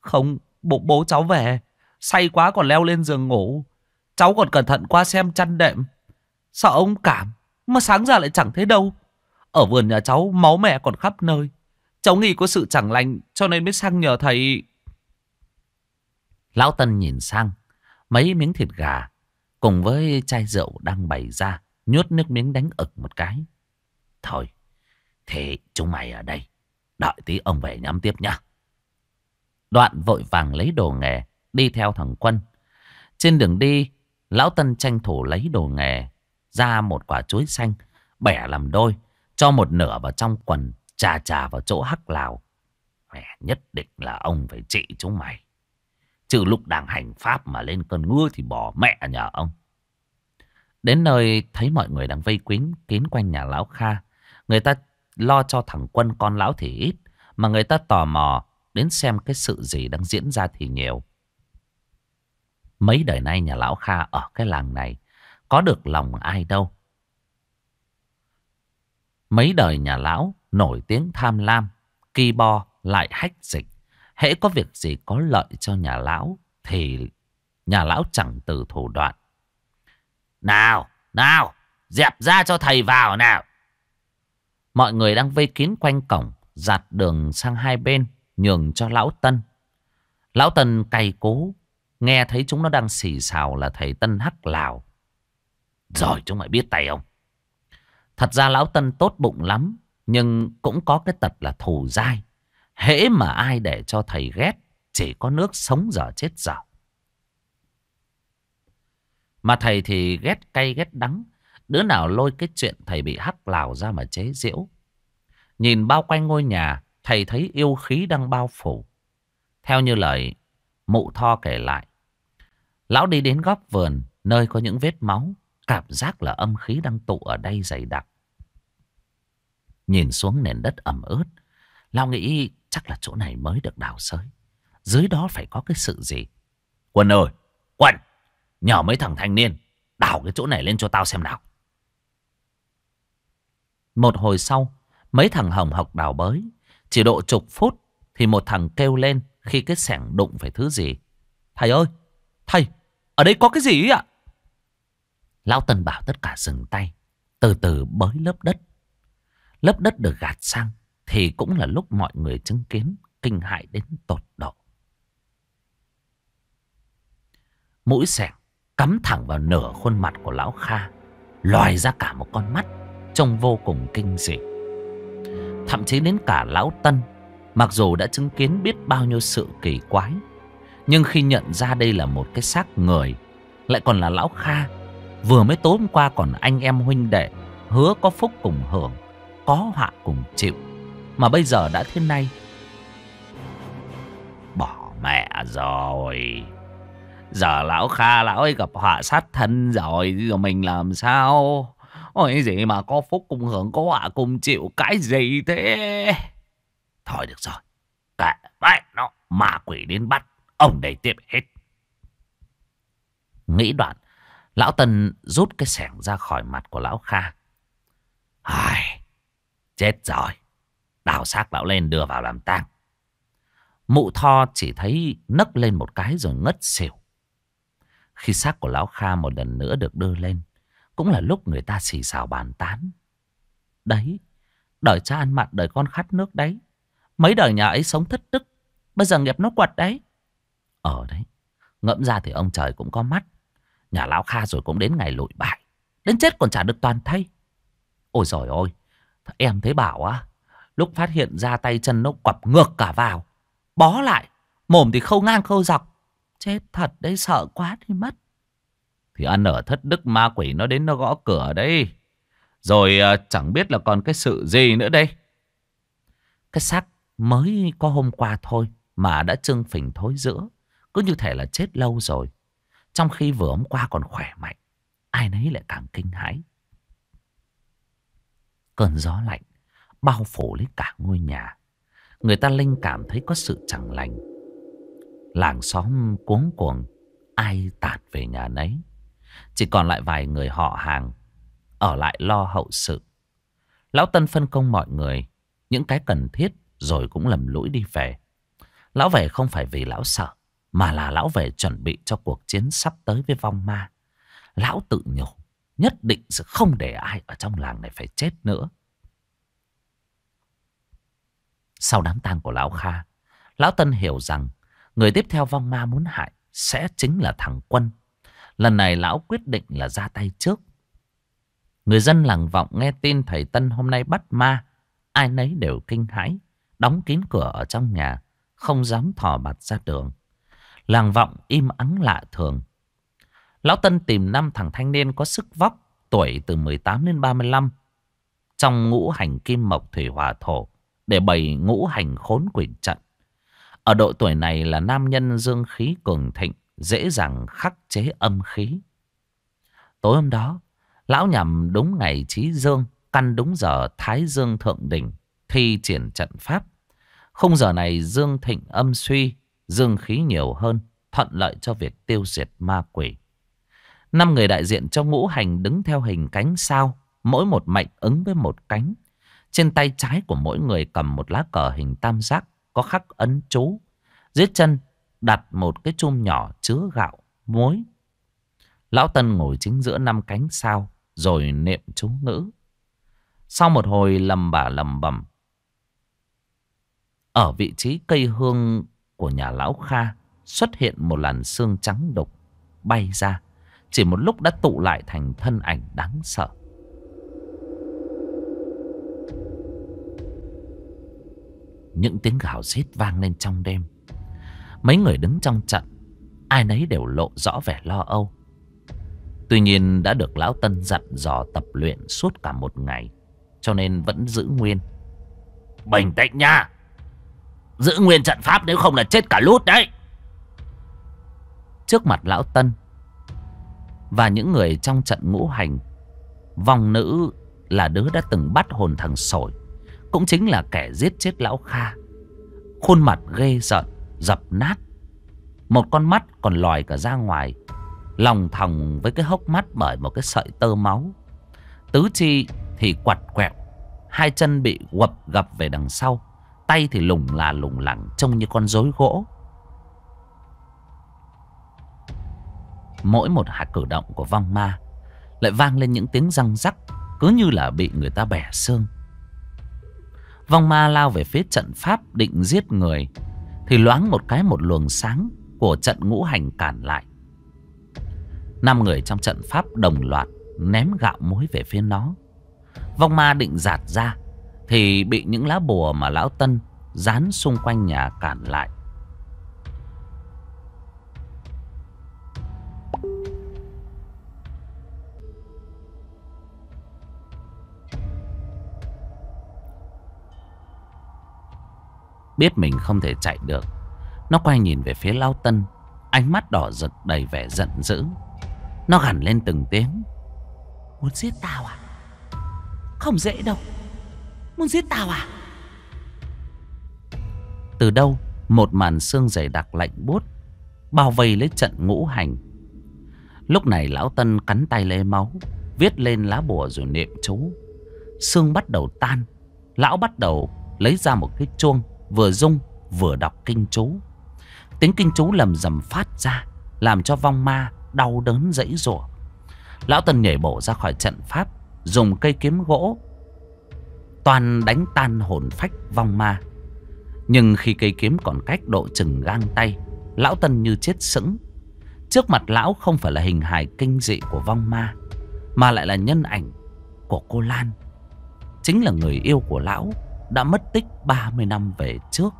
Không, bố, bố cháu về. Say quá còn leo lên giường ngủ. Cháu còn cẩn thận qua xem chăn đệm. Sợ ông cảm, mà sáng ra lại chẳng thấy đâu. Ở vườn nhà cháu máu mẹ còn khắp nơi. Cháu nghĩ có sự chẳng lành cho nên mới sang nhờ thầy. Lão Tân nhìn sang mấy miếng thịt gà cùng với chai rượu đang bày ra nhốt nước miếng đánh ực một cái. Thôi, thế chúng mày ở đây, đợi tí ông về nhắm tiếp nhá. Đoạn vội vàng lấy đồ nghề, đi theo thằng Quân. Trên đường đi, Lão Tân tranh thủ lấy đồ nghề, ra một quả chuối xanh, bẻ làm đôi, cho một nửa vào trong quần, trà trà vào chỗ hắc lào. Mẹ nhất định là ông phải trị chúng mày chữ lúc đang hành pháp mà lên cơn ngứa thì bỏ mẹ nhà ông. Đến nơi thấy mọi người đang vây quýnh kín quanh nhà lão Kha. Người ta lo cho thằng quân con lão thì ít. Mà người ta tò mò đến xem cái sự gì đang diễn ra thì nhiều. Mấy đời nay nhà lão Kha ở cái làng này có được lòng ai đâu. Mấy đời nhà lão nổi tiếng tham lam, kỳ bo lại hách dịch hễ có việc gì có lợi cho nhà lão thì nhà lão chẳng từ thủ đoạn. Nào, nào, dẹp ra cho thầy vào nào. Mọi người đang vây kín quanh cổng, dạt đường sang hai bên, nhường cho lão Tân. Lão Tân cay cú nghe thấy chúng nó đang xì xào là thầy Tân hắc lào. Rồi chúng mày biết tay không? Thật ra lão Tân tốt bụng lắm, nhưng cũng có cái tật là thù dai. Hễ mà ai để cho thầy ghét Chỉ có nước sống dở chết dở Mà thầy thì ghét cay ghét đắng Đứa nào lôi cái chuyện thầy bị hắc lào ra mà chế giễu Nhìn bao quanh ngôi nhà Thầy thấy yêu khí đang bao phủ Theo như lời Mụ tho kể lại Lão đi đến góc vườn Nơi có những vết máu Cảm giác là âm khí đang tụ ở đây dày đặc Nhìn xuống nền đất ẩm ướt Lão nghĩ Chắc là chỗ này mới được đào sới Dưới đó phải có cái sự gì Quân ơi Quân nhờ mấy thằng thanh niên Đào cái chỗ này lên cho tao xem nào Một hồi sau Mấy thằng hồng học đào bới Chỉ độ chục phút Thì một thằng kêu lên Khi cái sẻng đụng phải thứ gì Thầy ơi Thầy Ở đây có cái gì ấy ạ à? Lão Tân bảo tất cả dừng tay Từ từ bới lớp đất Lớp đất được gạt sang thì cũng là lúc mọi người chứng kiến kinh hại đến tột độ. Mũi sẹt cắm thẳng vào nửa khuôn mặt của lão Kha. Loài ra cả một con mắt trông vô cùng kinh dị. Thậm chí đến cả lão Tân Mặc dù đã chứng kiến biết bao nhiêu sự kỳ quái Nhưng khi nhận ra đây là một cái xác người Lại còn là lão Kha Vừa mới tối hôm qua còn anh em huynh đệ Hứa có phúc cùng hưởng Có họa cùng chịu mà bây giờ đã thế này. Bỏ mẹ rồi. Giờ lão Kha lão ấy gặp họa sát thân rồi, rồi mình làm sao? Ôi gì mà có phúc cùng hưởng, có họa cùng chịu cái gì thế? Thôi được rồi. Kệ mẹ nó, ma quỷ đến bắt, ông đầy tiếp hết. Nghĩ đoạn, lão Tân rút cái sẻng ra khỏi mặt của lão Kha. Ai, chết rồi. Đào xác lão lên đưa vào làm tang. Mụ tho chỉ thấy nấc lên một cái rồi ngất xỉu. Khi xác của lão Kha một lần nữa được đưa lên, cũng là lúc người ta xì xào bàn tán. Đấy, đời cha ăn mặn đời con khát nước đấy. Mấy đời nhà ấy sống thất đức, bây giờ nghiệp nó quật đấy. Ở ờ đấy, ngẫm ra thì ông trời cũng có mắt. Nhà lão Kha rồi cũng đến ngày lụi bại, đến chết còn chả được toàn thay. Ôi giời ơi, em thấy bảo á, à, Lúc phát hiện ra tay chân nó quặp ngược cả vào. Bó lại. Mồm thì khâu ngang khâu dọc. Chết thật đấy sợ quá thì mất. Thì ăn ở thất đức ma quỷ nó đến nó gõ cửa đấy. Rồi ờ, chẳng biết là còn cái sự gì nữa đây. Cái xác mới có hôm qua thôi mà đã trưng phình thối giữa. Cứ như thể là chết lâu rồi. Trong khi vừa hôm qua còn khỏe mạnh. Ai nấy lại càng kinh hãi. Cơn gió lạnh bao phủ lấy cả ngôi nhà. Người ta linh cảm thấy có sự chẳng lành. Làng xóm cuống cuồng, ai tạt về nhà nấy. Chỉ còn lại vài người họ hàng, ở lại lo hậu sự. Lão Tân phân công mọi người, những cái cần thiết rồi cũng lầm lũi đi về. Lão về không phải vì lão sợ, mà là lão về chuẩn bị cho cuộc chiến sắp tới với vong ma. Lão tự nhủ, nhất định sẽ không để ai ở trong làng này phải chết nữa. Sau đám tang của Lão Kha, Lão Tân hiểu rằng người tiếp theo vong ma muốn hại sẽ chính là thằng Quân. Lần này Lão quyết định là ra tay trước. Người dân làng vọng nghe tin thầy Tân hôm nay bắt ma, ai nấy đều kinh hãi, đóng kín cửa ở trong nhà, không dám thò mặt ra đường. Làng vọng im ắng lạ thường. Lão Tân tìm năm thằng thanh niên có sức vóc, tuổi từ 18 đến 35, trong ngũ hành kim mộc thủy hỏa thổ để bày ngũ hành khốn quỷ trận. Ở độ tuổi này là nam nhân dương khí cường thịnh, dễ dàng khắc chế âm khí. Tối hôm đó, lão nhằm đúng ngày trí dương, căn đúng giờ thái dương thượng đỉnh, thi triển trận pháp. Không giờ này dương thịnh âm suy, dương khí nhiều hơn, thuận lợi cho việc tiêu diệt ma quỷ. Năm người đại diện cho ngũ hành đứng theo hình cánh sao, mỗi một mệnh ứng với một cánh. Trên tay trái của mỗi người cầm một lá cờ hình tam giác có khắc ấn chú. Dưới chân đặt một cái chum nhỏ chứa gạo, muối. Lão Tân ngồi chính giữa năm cánh sao rồi niệm chú ngữ. Sau một hồi lầm bà lầm bầm. Ở vị trí cây hương của nhà lão Kha xuất hiện một làn xương trắng đục bay ra. Chỉ một lúc đã tụ lại thành thân ảnh đáng sợ. Những tiếng gào rít vang lên trong đêm Mấy người đứng trong trận Ai nấy đều lộ rõ vẻ lo âu Tuy nhiên đã được Lão Tân dặn dò tập luyện suốt cả một ngày Cho nên vẫn giữ nguyên Bình tĩnh nha Giữ nguyên trận pháp nếu không là chết cả lút đấy Trước mặt Lão Tân Và những người trong trận ngũ hành Vòng nữ là đứa đã từng bắt hồn thằng sổi cũng chính là kẻ giết chết lão Kha. Khuôn mặt ghê giận, dập nát. Một con mắt còn lòi cả ra ngoài, lòng thòng với cái hốc mắt bởi một cái sợi tơ máu. Tứ chi thì quặt quẹo, hai chân bị quập gập về đằng sau, tay thì lủng là lủng lẳng trông như con rối gỗ. Mỗi một hạt cử động của vong ma lại vang lên những tiếng răng rắc cứ như là bị người ta bẻ xương. Vong ma lao về phía trận pháp định giết người Thì loáng một cái một luồng sáng Của trận ngũ hành cản lại Năm người trong trận pháp đồng loạt Ném gạo muối về phía nó Vong ma định giạt ra Thì bị những lá bùa mà lão tân Dán xung quanh nhà cản lại Biết mình không thể chạy được Nó quay nhìn về phía Lao Tân Ánh mắt đỏ rực đầy vẻ giận dữ Nó gằn lên từng tiếng Muốn giết tao à Không dễ đâu Muốn giết tao à Từ đâu Một màn xương dày đặc lạnh buốt Bao vây lấy trận ngũ hành Lúc này lão Tân cắn tay lấy máu Viết lên lá bùa rồi niệm chú Xương bắt đầu tan Lão bắt đầu lấy ra một cái chuông vừa rung vừa đọc kinh chú. Tiếng kinh chú lầm rầm phát ra, làm cho vong ma đau đớn dãy rủa. Lão Tân nhảy bổ ra khỏi trận pháp, dùng cây kiếm gỗ toàn đánh tan hồn phách vong ma. Nhưng khi cây kiếm còn cách độ chừng gang tay, lão Tân như chết sững. Trước mặt lão không phải là hình hài kinh dị của vong ma, mà lại là nhân ảnh của cô Lan. Chính là người yêu của lão đã mất tích 30 năm về trước.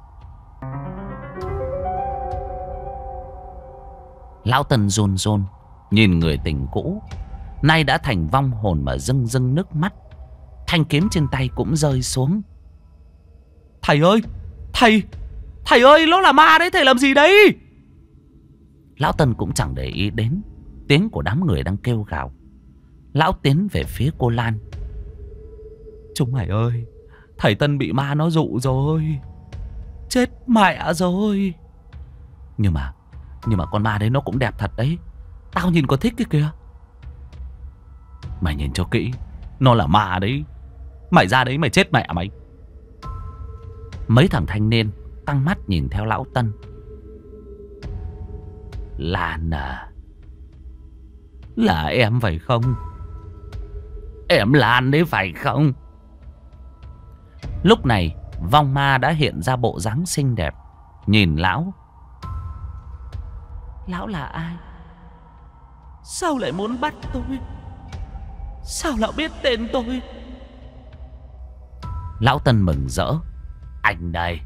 Lão Tần run run nhìn người tình cũ, nay đã thành vong hồn mà rưng rưng nước mắt. Thanh kiếm trên tay cũng rơi xuống. Thầy ơi, thầy, thầy ơi, nó là ma đấy, thầy làm gì đấy? Lão Tần cũng chẳng để ý đến tiếng của đám người đang kêu gào. Lão tiến về phía cô Lan. Chúng mày ơi, Thầy Tân bị ma nó dụ rồi Chết mẹ rồi Nhưng mà Nhưng mà con ma đấy nó cũng đẹp thật đấy Tao nhìn có thích cái kìa Mày nhìn cho kỹ Nó là ma đấy Mày ra đấy mày chết mẹ mày Mấy thằng thanh niên Căng mắt nhìn theo lão Tân Lan à Là em phải không Em Lan đấy phải không Lúc này vong ma đã hiện ra bộ dáng xinh đẹp Nhìn lão Lão là ai Sao lại muốn bắt tôi Sao lão biết tên tôi Lão Tân mừng rỡ Anh đây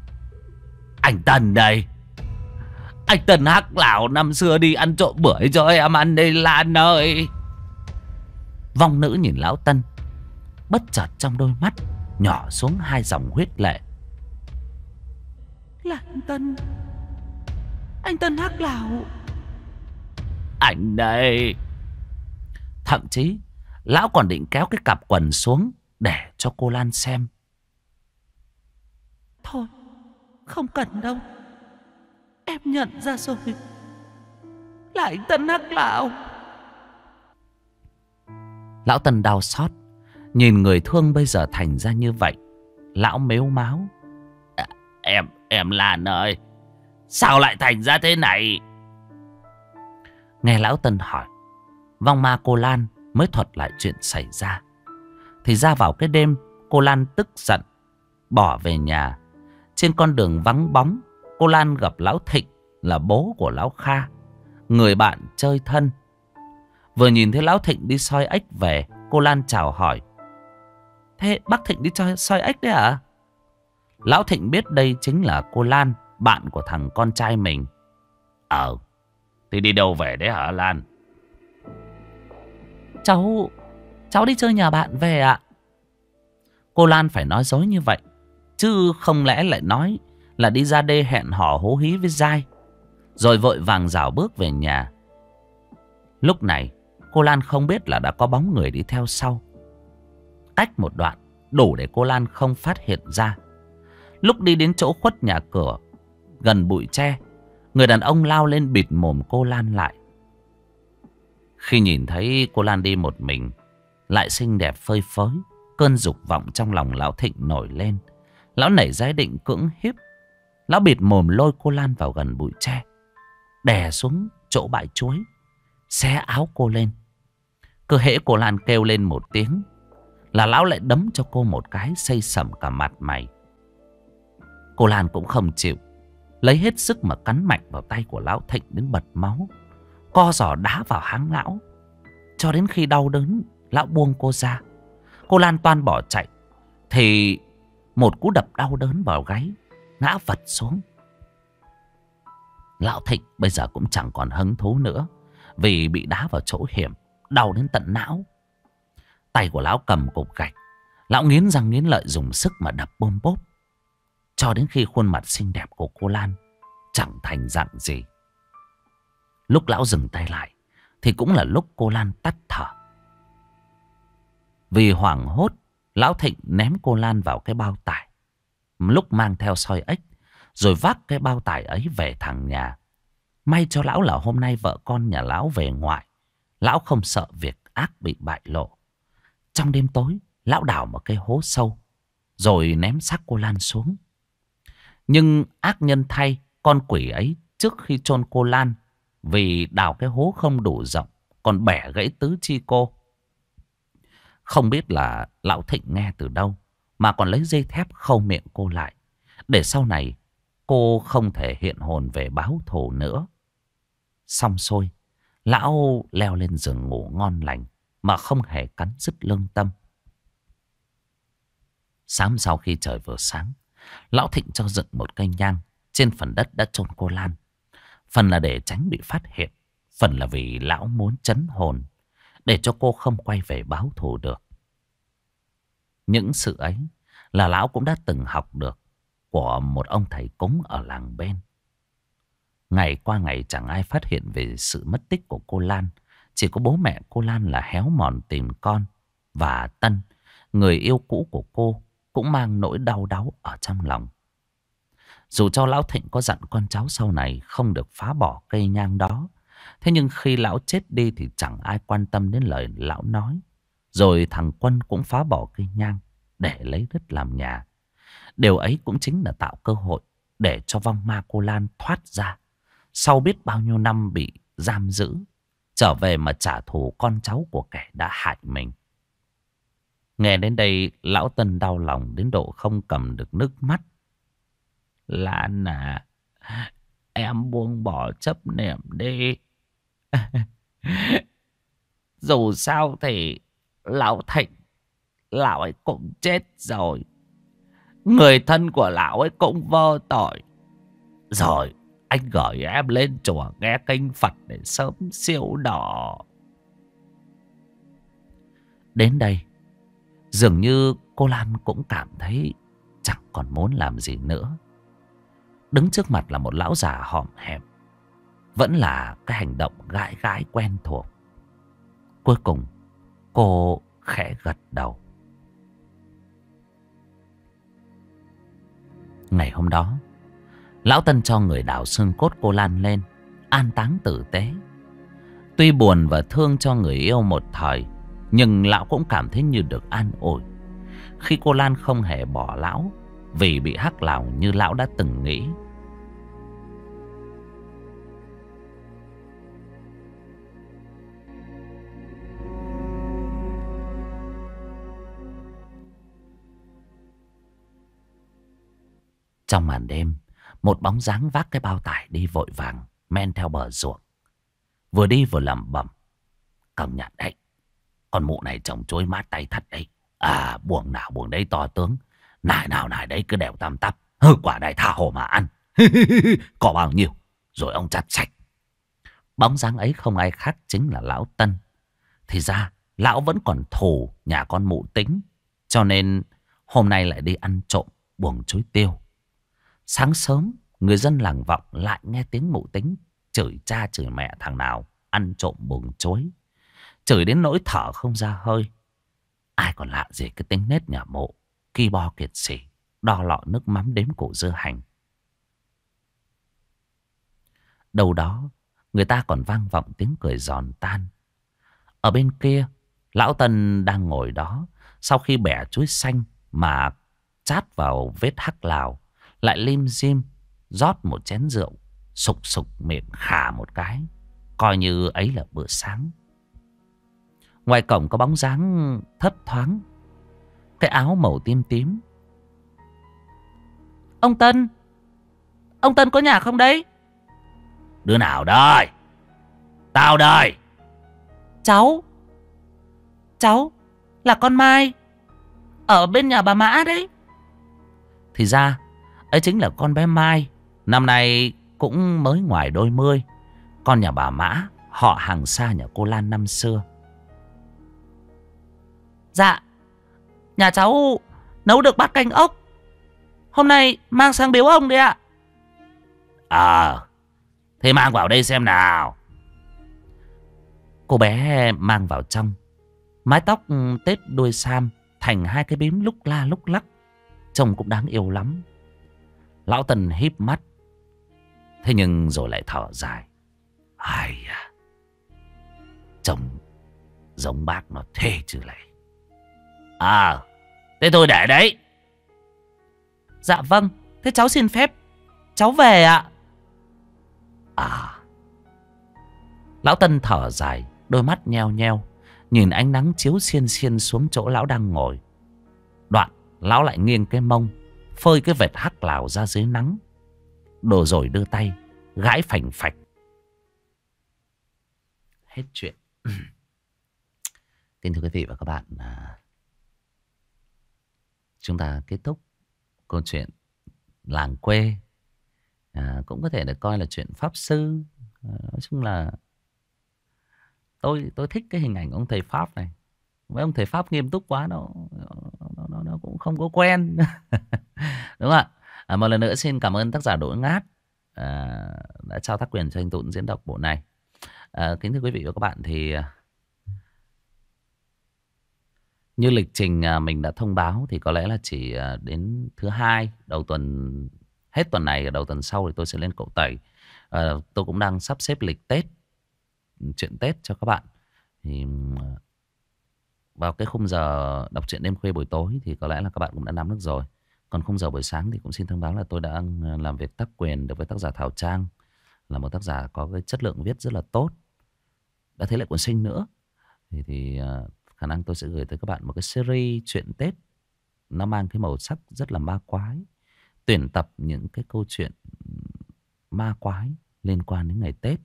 Anh Tân đây Anh Tân hắc lão năm xưa đi ăn trộm bưởi cho em ăn đây là nơi Vong nữ nhìn lão Tân Bất chợt trong đôi mắt nhỏ xuống hai dòng huyết lệ. Là anh Tân. Anh Tân hắc lão. Anh đây. Thậm chí, lão còn định kéo cái cặp quần xuống để cho cô Lan xem. Thôi, không cần đâu. Em nhận ra rồi. Là anh Tân hắc lão. Lão Tân đau xót Nhìn người thương bây giờ thành ra như vậy Lão mếu máu à, Em, em Lan ơi Sao lại thành ra thế này Nghe lão Tân hỏi Vong ma cô Lan mới thuật lại chuyện xảy ra Thì ra vào cái đêm Cô Lan tức giận Bỏ về nhà Trên con đường vắng bóng Cô Lan gặp lão Thịnh Là bố của lão Kha Người bạn chơi thân Vừa nhìn thấy lão Thịnh đi soi ếch về Cô Lan chào hỏi Thế bác Thịnh đi chơi soi ếch đấy à? Lão Thịnh biết đây chính là cô Lan, bạn của thằng con trai mình. Ờ, thì đi đâu về đấy hả Lan? Cháu, cháu đi chơi nhà bạn về ạ. À? Cô Lan phải nói dối như vậy, chứ không lẽ lại nói là đi ra đê hẹn hò hố hí với dai rồi vội vàng rảo bước về nhà lúc này cô lan không biết là đã có bóng người đi theo sau tách một đoạn, đủ để cô Lan không phát hiện ra. Lúc đi đến chỗ khuất nhà cửa, gần bụi tre, người đàn ông lao lên bịt mồm cô Lan lại. Khi nhìn thấy cô Lan đi một mình, lại xinh đẹp phơi phới, cơn dục vọng trong lòng lão thịnh nổi lên. Lão nảy giái định cưỡng hiếp, lão bịt mồm lôi cô Lan vào gần bụi tre, đè xuống chỗ bãi chuối, xé áo cô lên. Cơ hễ cô Lan kêu lên một tiếng là lão lại đấm cho cô một cái xây sầm cả mặt mày. Cô Lan cũng không chịu, lấy hết sức mà cắn mạnh vào tay của lão Thịnh đến bật máu, co giỏ đá vào háng lão. Cho đến khi đau đớn, lão buông cô ra. Cô Lan toan bỏ chạy, thì một cú đập đau đớn vào gáy, ngã vật xuống. Lão Thịnh bây giờ cũng chẳng còn hứng thú nữa vì bị đá vào chỗ hiểm, đau đến tận não. Tay của lão cầm cục gạch. Lão nghiến răng nghiến lợi dùng sức mà đập bôm bốp. Cho đến khi khuôn mặt xinh đẹp của cô Lan chẳng thành dạng gì. Lúc lão dừng tay lại thì cũng là lúc cô Lan tắt thở. Vì hoảng hốt, lão Thịnh ném cô Lan vào cái bao tải. Lúc mang theo soi ếch, rồi vác cái bao tải ấy về thằng nhà. May cho lão là hôm nay vợ con nhà lão về ngoại. Lão không sợ việc ác bị bại lộ. Trong đêm tối, lão đảo một cái hố sâu, rồi ném xác cô Lan xuống. Nhưng ác nhân thay, con quỷ ấy trước khi chôn cô Lan, vì đào cái hố không đủ rộng, còn bẻ gãy tứ chi cô. Không biết là lão Thịnh nghe từ đâu, mà còn lấy dây thép khâu miệng cô lại, để sau này cô không thể hiện hồn về báo thù nữa. Xong xôi, lão leo lên giường ngủ ngon lành mà không hề cắn dứt lương tâm. Sáng sau khi trời vừa sáng, Lão Thịnh cho dựng một cây nhang trên phần đất đã trôn cô Lan. Phần là để tránh bị phát hiện, phần là vì lão muốn chấn hồn, để cho cô không quay về báo thù được. Những sự ấy là lão cũng đã từng học được của một ông thầy cúng ở làng bên. Ngày qua ngày chẳng ai phát hiện về sự mất tích của cô Lan chỉ có bố mẹ cô Lan là héo mòn tìm con. Và Tân, người yêu cũ của cô, cũng mang nỗi đau đáu ở trong lòng. Dù cho Lão Thịnh có dặn con cháu sau này không được phá bỏ cây nhang đó, thế nhưng khi Lão chết đi thì chẳng ai quan tâm đến lời Lão nói. Rồi thằng Quân cũng phá bỏ cây nhang để lấy đất làm nhà. Điều ấy cũng chính là tạo cơ hội để cho vong ma cô Lan thoát ra. Sau biết bao nhiêu năm bị giam giữ Trở về mà trả thù con cháu của kẻ đã hại mình. Nghe đến đây, lão Tân đau lòng đến độ không cầm được nước mắt. Lan à, em buông bỏ chấp niệm đi. Dù sao thì lão Thịnh, lão ấy cũng chết rồi. Người thân của lão ấy cũng vô tội. Rồi, anh gửi em lên chùa nghe kinh Phật để sớm siêu đỏ. Đến đây, dường như cô Lan cũng cảm thấy chẳng còn muốn làm gì nữa. Đứng trước mặt là một lão già hòm hẹp Vẫn là cái hành động gãi gãi quen thuộc. Cuối cùng, cô khẽ gật đầu. Ngày hôm đó, Lão Tân cho người đào xương cốt cô Lan lên An táng tử tế Tuy buồn và thương cho người yêu một thời Nhưng lão cũng cảm thấy như được an ủi Khi cô Lan không hề bỏ lão Vì bị hắc lào như lão đã từng nghĩ Trong màn đêm một bóng dáng vác cái bao tải đi vội vàng, men theo bờ ruộng. Vừa đi vừa lẩm bẩm. Cầm nhận đấy. Con mụ này trồng chối mát tay thật đấy. À, buồng nào buồng đấy to tướng. Nải nào nải đấy cứ đều tam tắp. Hừ quả này tha hồ mà ăn. Có bao nhiêu, rồi ông chặt sạch. Bóng dáng ấy không ai khác chính là lão Tân. Thì ra, lão vẫn còn thù nhà con mụ tính. Cho nên hôm nay lại đi ăn trộm buồng chuối tiêu. Sáng sớm, người dân làng vọng lại nghe tiếng mụ tính chửi cha chửi mẹ thằng nào ăn trộm bùng chối. Chửi đến nỗi thở không ra hơi. Ai còn lạ gì cái tính nết nhà mộ, ki bo kiệt sỉ, đo lọ nước mắm đếm cổ dưa hành. Đầu đó, người ta còn vang vọng tiếng cười giòn tan. Ở bên kia, lão Tân đang ngồi đó, sau khi bẻ chuối xanh mà chát vào vết hắc lào, lại lim dim Rót một chén rượu Sục sục miệng khả một cái Coi như ấy là bữa sáng Ngoài cổng có bóng dáng thấp thoáng Cái áo màu tím tím Ông Tân Ông Tân có nhà không đấy Đứa nào đây Tao đây Cháu Cháu là con Mai Ở bên nhà bà Mã đấy Thì ra Ấy chính là con bé Mai Năm nay cũng mới ngoài đôi mươi Con nhà bà Mã Họ hàng xa nhà cô Lan năm xưa Dạ Nhà cháu nấu được bát canh ốc Hôm nay mang sang biếu ông đi ạ Ờ à, Thế mang vào đây xem nào Cô bé mang vào trong Mái tóc tết đuôi sam Thành hai cái bím lúc la lúc lắc Trông cũng đáng yêu lắm Lão Tân híp mắt. Thế nhưng rồi lại thở dài. Ai à. chồng, giống bác nó thế chứ lại. À, thế tôi để đấy. Dạ vâng, thế cháu xin phép. Cháu về ạ. À. à. Lão Tân thở dài, đôi mắt nheo nheo. Nhìn ánh nắng chiếu xiên xiên xuống chỗ lão đang ngồi. Đoạn, lão lại nghiêng cái mông Phơi cái vệt hắc lào ra dưới nắng Đồ rồi đưa tay Gãi phành phạch Hết chuyện Kính thưa quý vị và các bạn à, Chúng ta kết thúc Câu chuyện Làng quê à, Cũng có thể được coi là chuyện pháp sư à, Nói chung là Tôi tôi thích cái hình ảnh ông thầy Pháp này Mấy ông thầy Pháp nghiêm túc quá Nó, nó, nó, nó cũng không có quen đúng không ạ à, một lần nữa xin cảm ơn tác giả đỗ ngát à, đã trao tác quyền cho anh tụn diễn đọc bộ này à, kính thưa quý vị và các bạn thì à, như lịch trình à, mình đã thông báo thì có lẽ là chỉ à, đến thứ hai đầu tuần hết tuần này đầu tuần sau thì tôi sẽ lên cậu tẩy à, tôi cũng đang sắp xếp lịch tết chuyện tết cho các bạn thì vào cái khung giờ đọc truyện đêm khuya buổi tối thì có lẽ là các bạn cũng đã nắm được rồi còn không giờ buổi sáng thì cũng xin thông báo là tôi đã ờ, làm việc tác quyền được với tác giả Thảo Trang Là một tác giả có cái chất lượng viết rất là tốt Đã thấy lại cuốn sinh nữa Thì, thì ờ, khả năng tôi sẽ gửi tới các bạn một cái series chuyện Tết Nó mang cái màu sắc rất là ma quái Tuyển tập những cái câu chuyện ma quái liên quan đến ngày Tết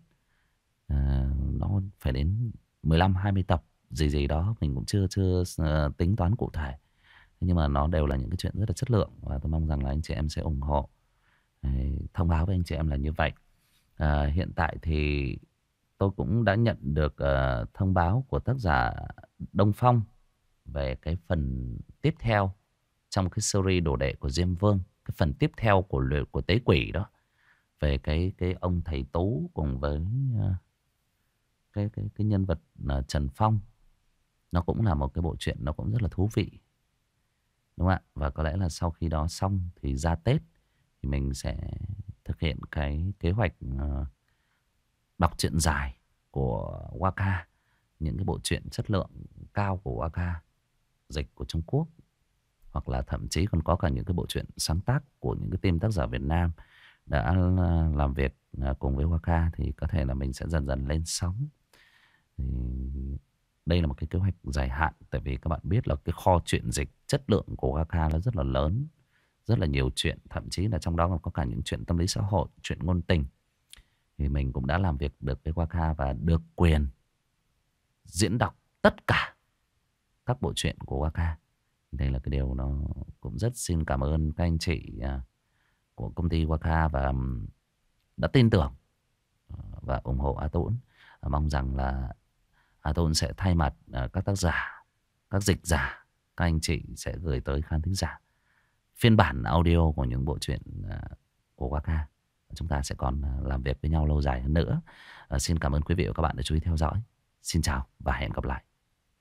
à, Nó phải đến 15-20 tập gì gì đó Mình cũng chưa chưa tính toán cụ thể nhưng mà nó đều là những cái chuyện rất là chất lượng và tôi mong rằng là anh chị em sẽ ủng hộ thông báo với anh chị em là như vậy à, hiện tại thì tôi cũng đã nhận được uh, thông báo của tác giả Đông Phong về cái phần tiếp theo trong cái series đồ đệ của Diêm Vương cái phần tiếp theo của luyện của tế quỷ đó về cái cái ông thầy tú cùng với uh, cái cái cái nhân vật uh, Trần Phong nó cũng là một cái bộ truyện nó cũng rất là thú vị đúng không ạ và có lẽ là sau khi đó xong thì ra tết thì mình sẽ thực hiện cái kế hoạch ờ, đọc truyện dài của Waka những cái bộ truyện chất lượng cao của Waka dịch của Trung Quốc hoặc là thậm chí còn có cả những cái bộ truyện sáng tác của những cái team tác giả Việt Nam đã ờ, làm việc ờ, cùng với Waka thì có thể là mình sẽ dần dần lên sóng đây là một cái kế hoạch dài hạn tại vì các bạn biết là cái kho chuyện dịch chất lượng của Gaka nó rất là lớn rất là nhiều chuyện thậm chí là trong đó còn có cả những chuyện tâm lý xã hội chuyện ngôn tình thì mình cũng đã làm việc được với Gaka và được quyền diễn đọc tất cả các bộ truyện của Gaka đây là cái điều nó cũng rất xin cảm ơn các anh chị à, của công ty Waka và đã tin tưởng à, và ủng hộ A Tũng mong rằng là Hà Tôn sẽ thay mặt à, các tác giả, các dịch giả, các anh chị sẽ gửi tới khán thính giả phiên bản audio của những bộ truyện à, của Waka. Chúng ta sẽ còn à, làm việc với nhau lâu dài hơn nữa. Xin cảm ơn quý vị và các bạn đã chú ý theo dõi. Xin chào và hẹn gặp lại.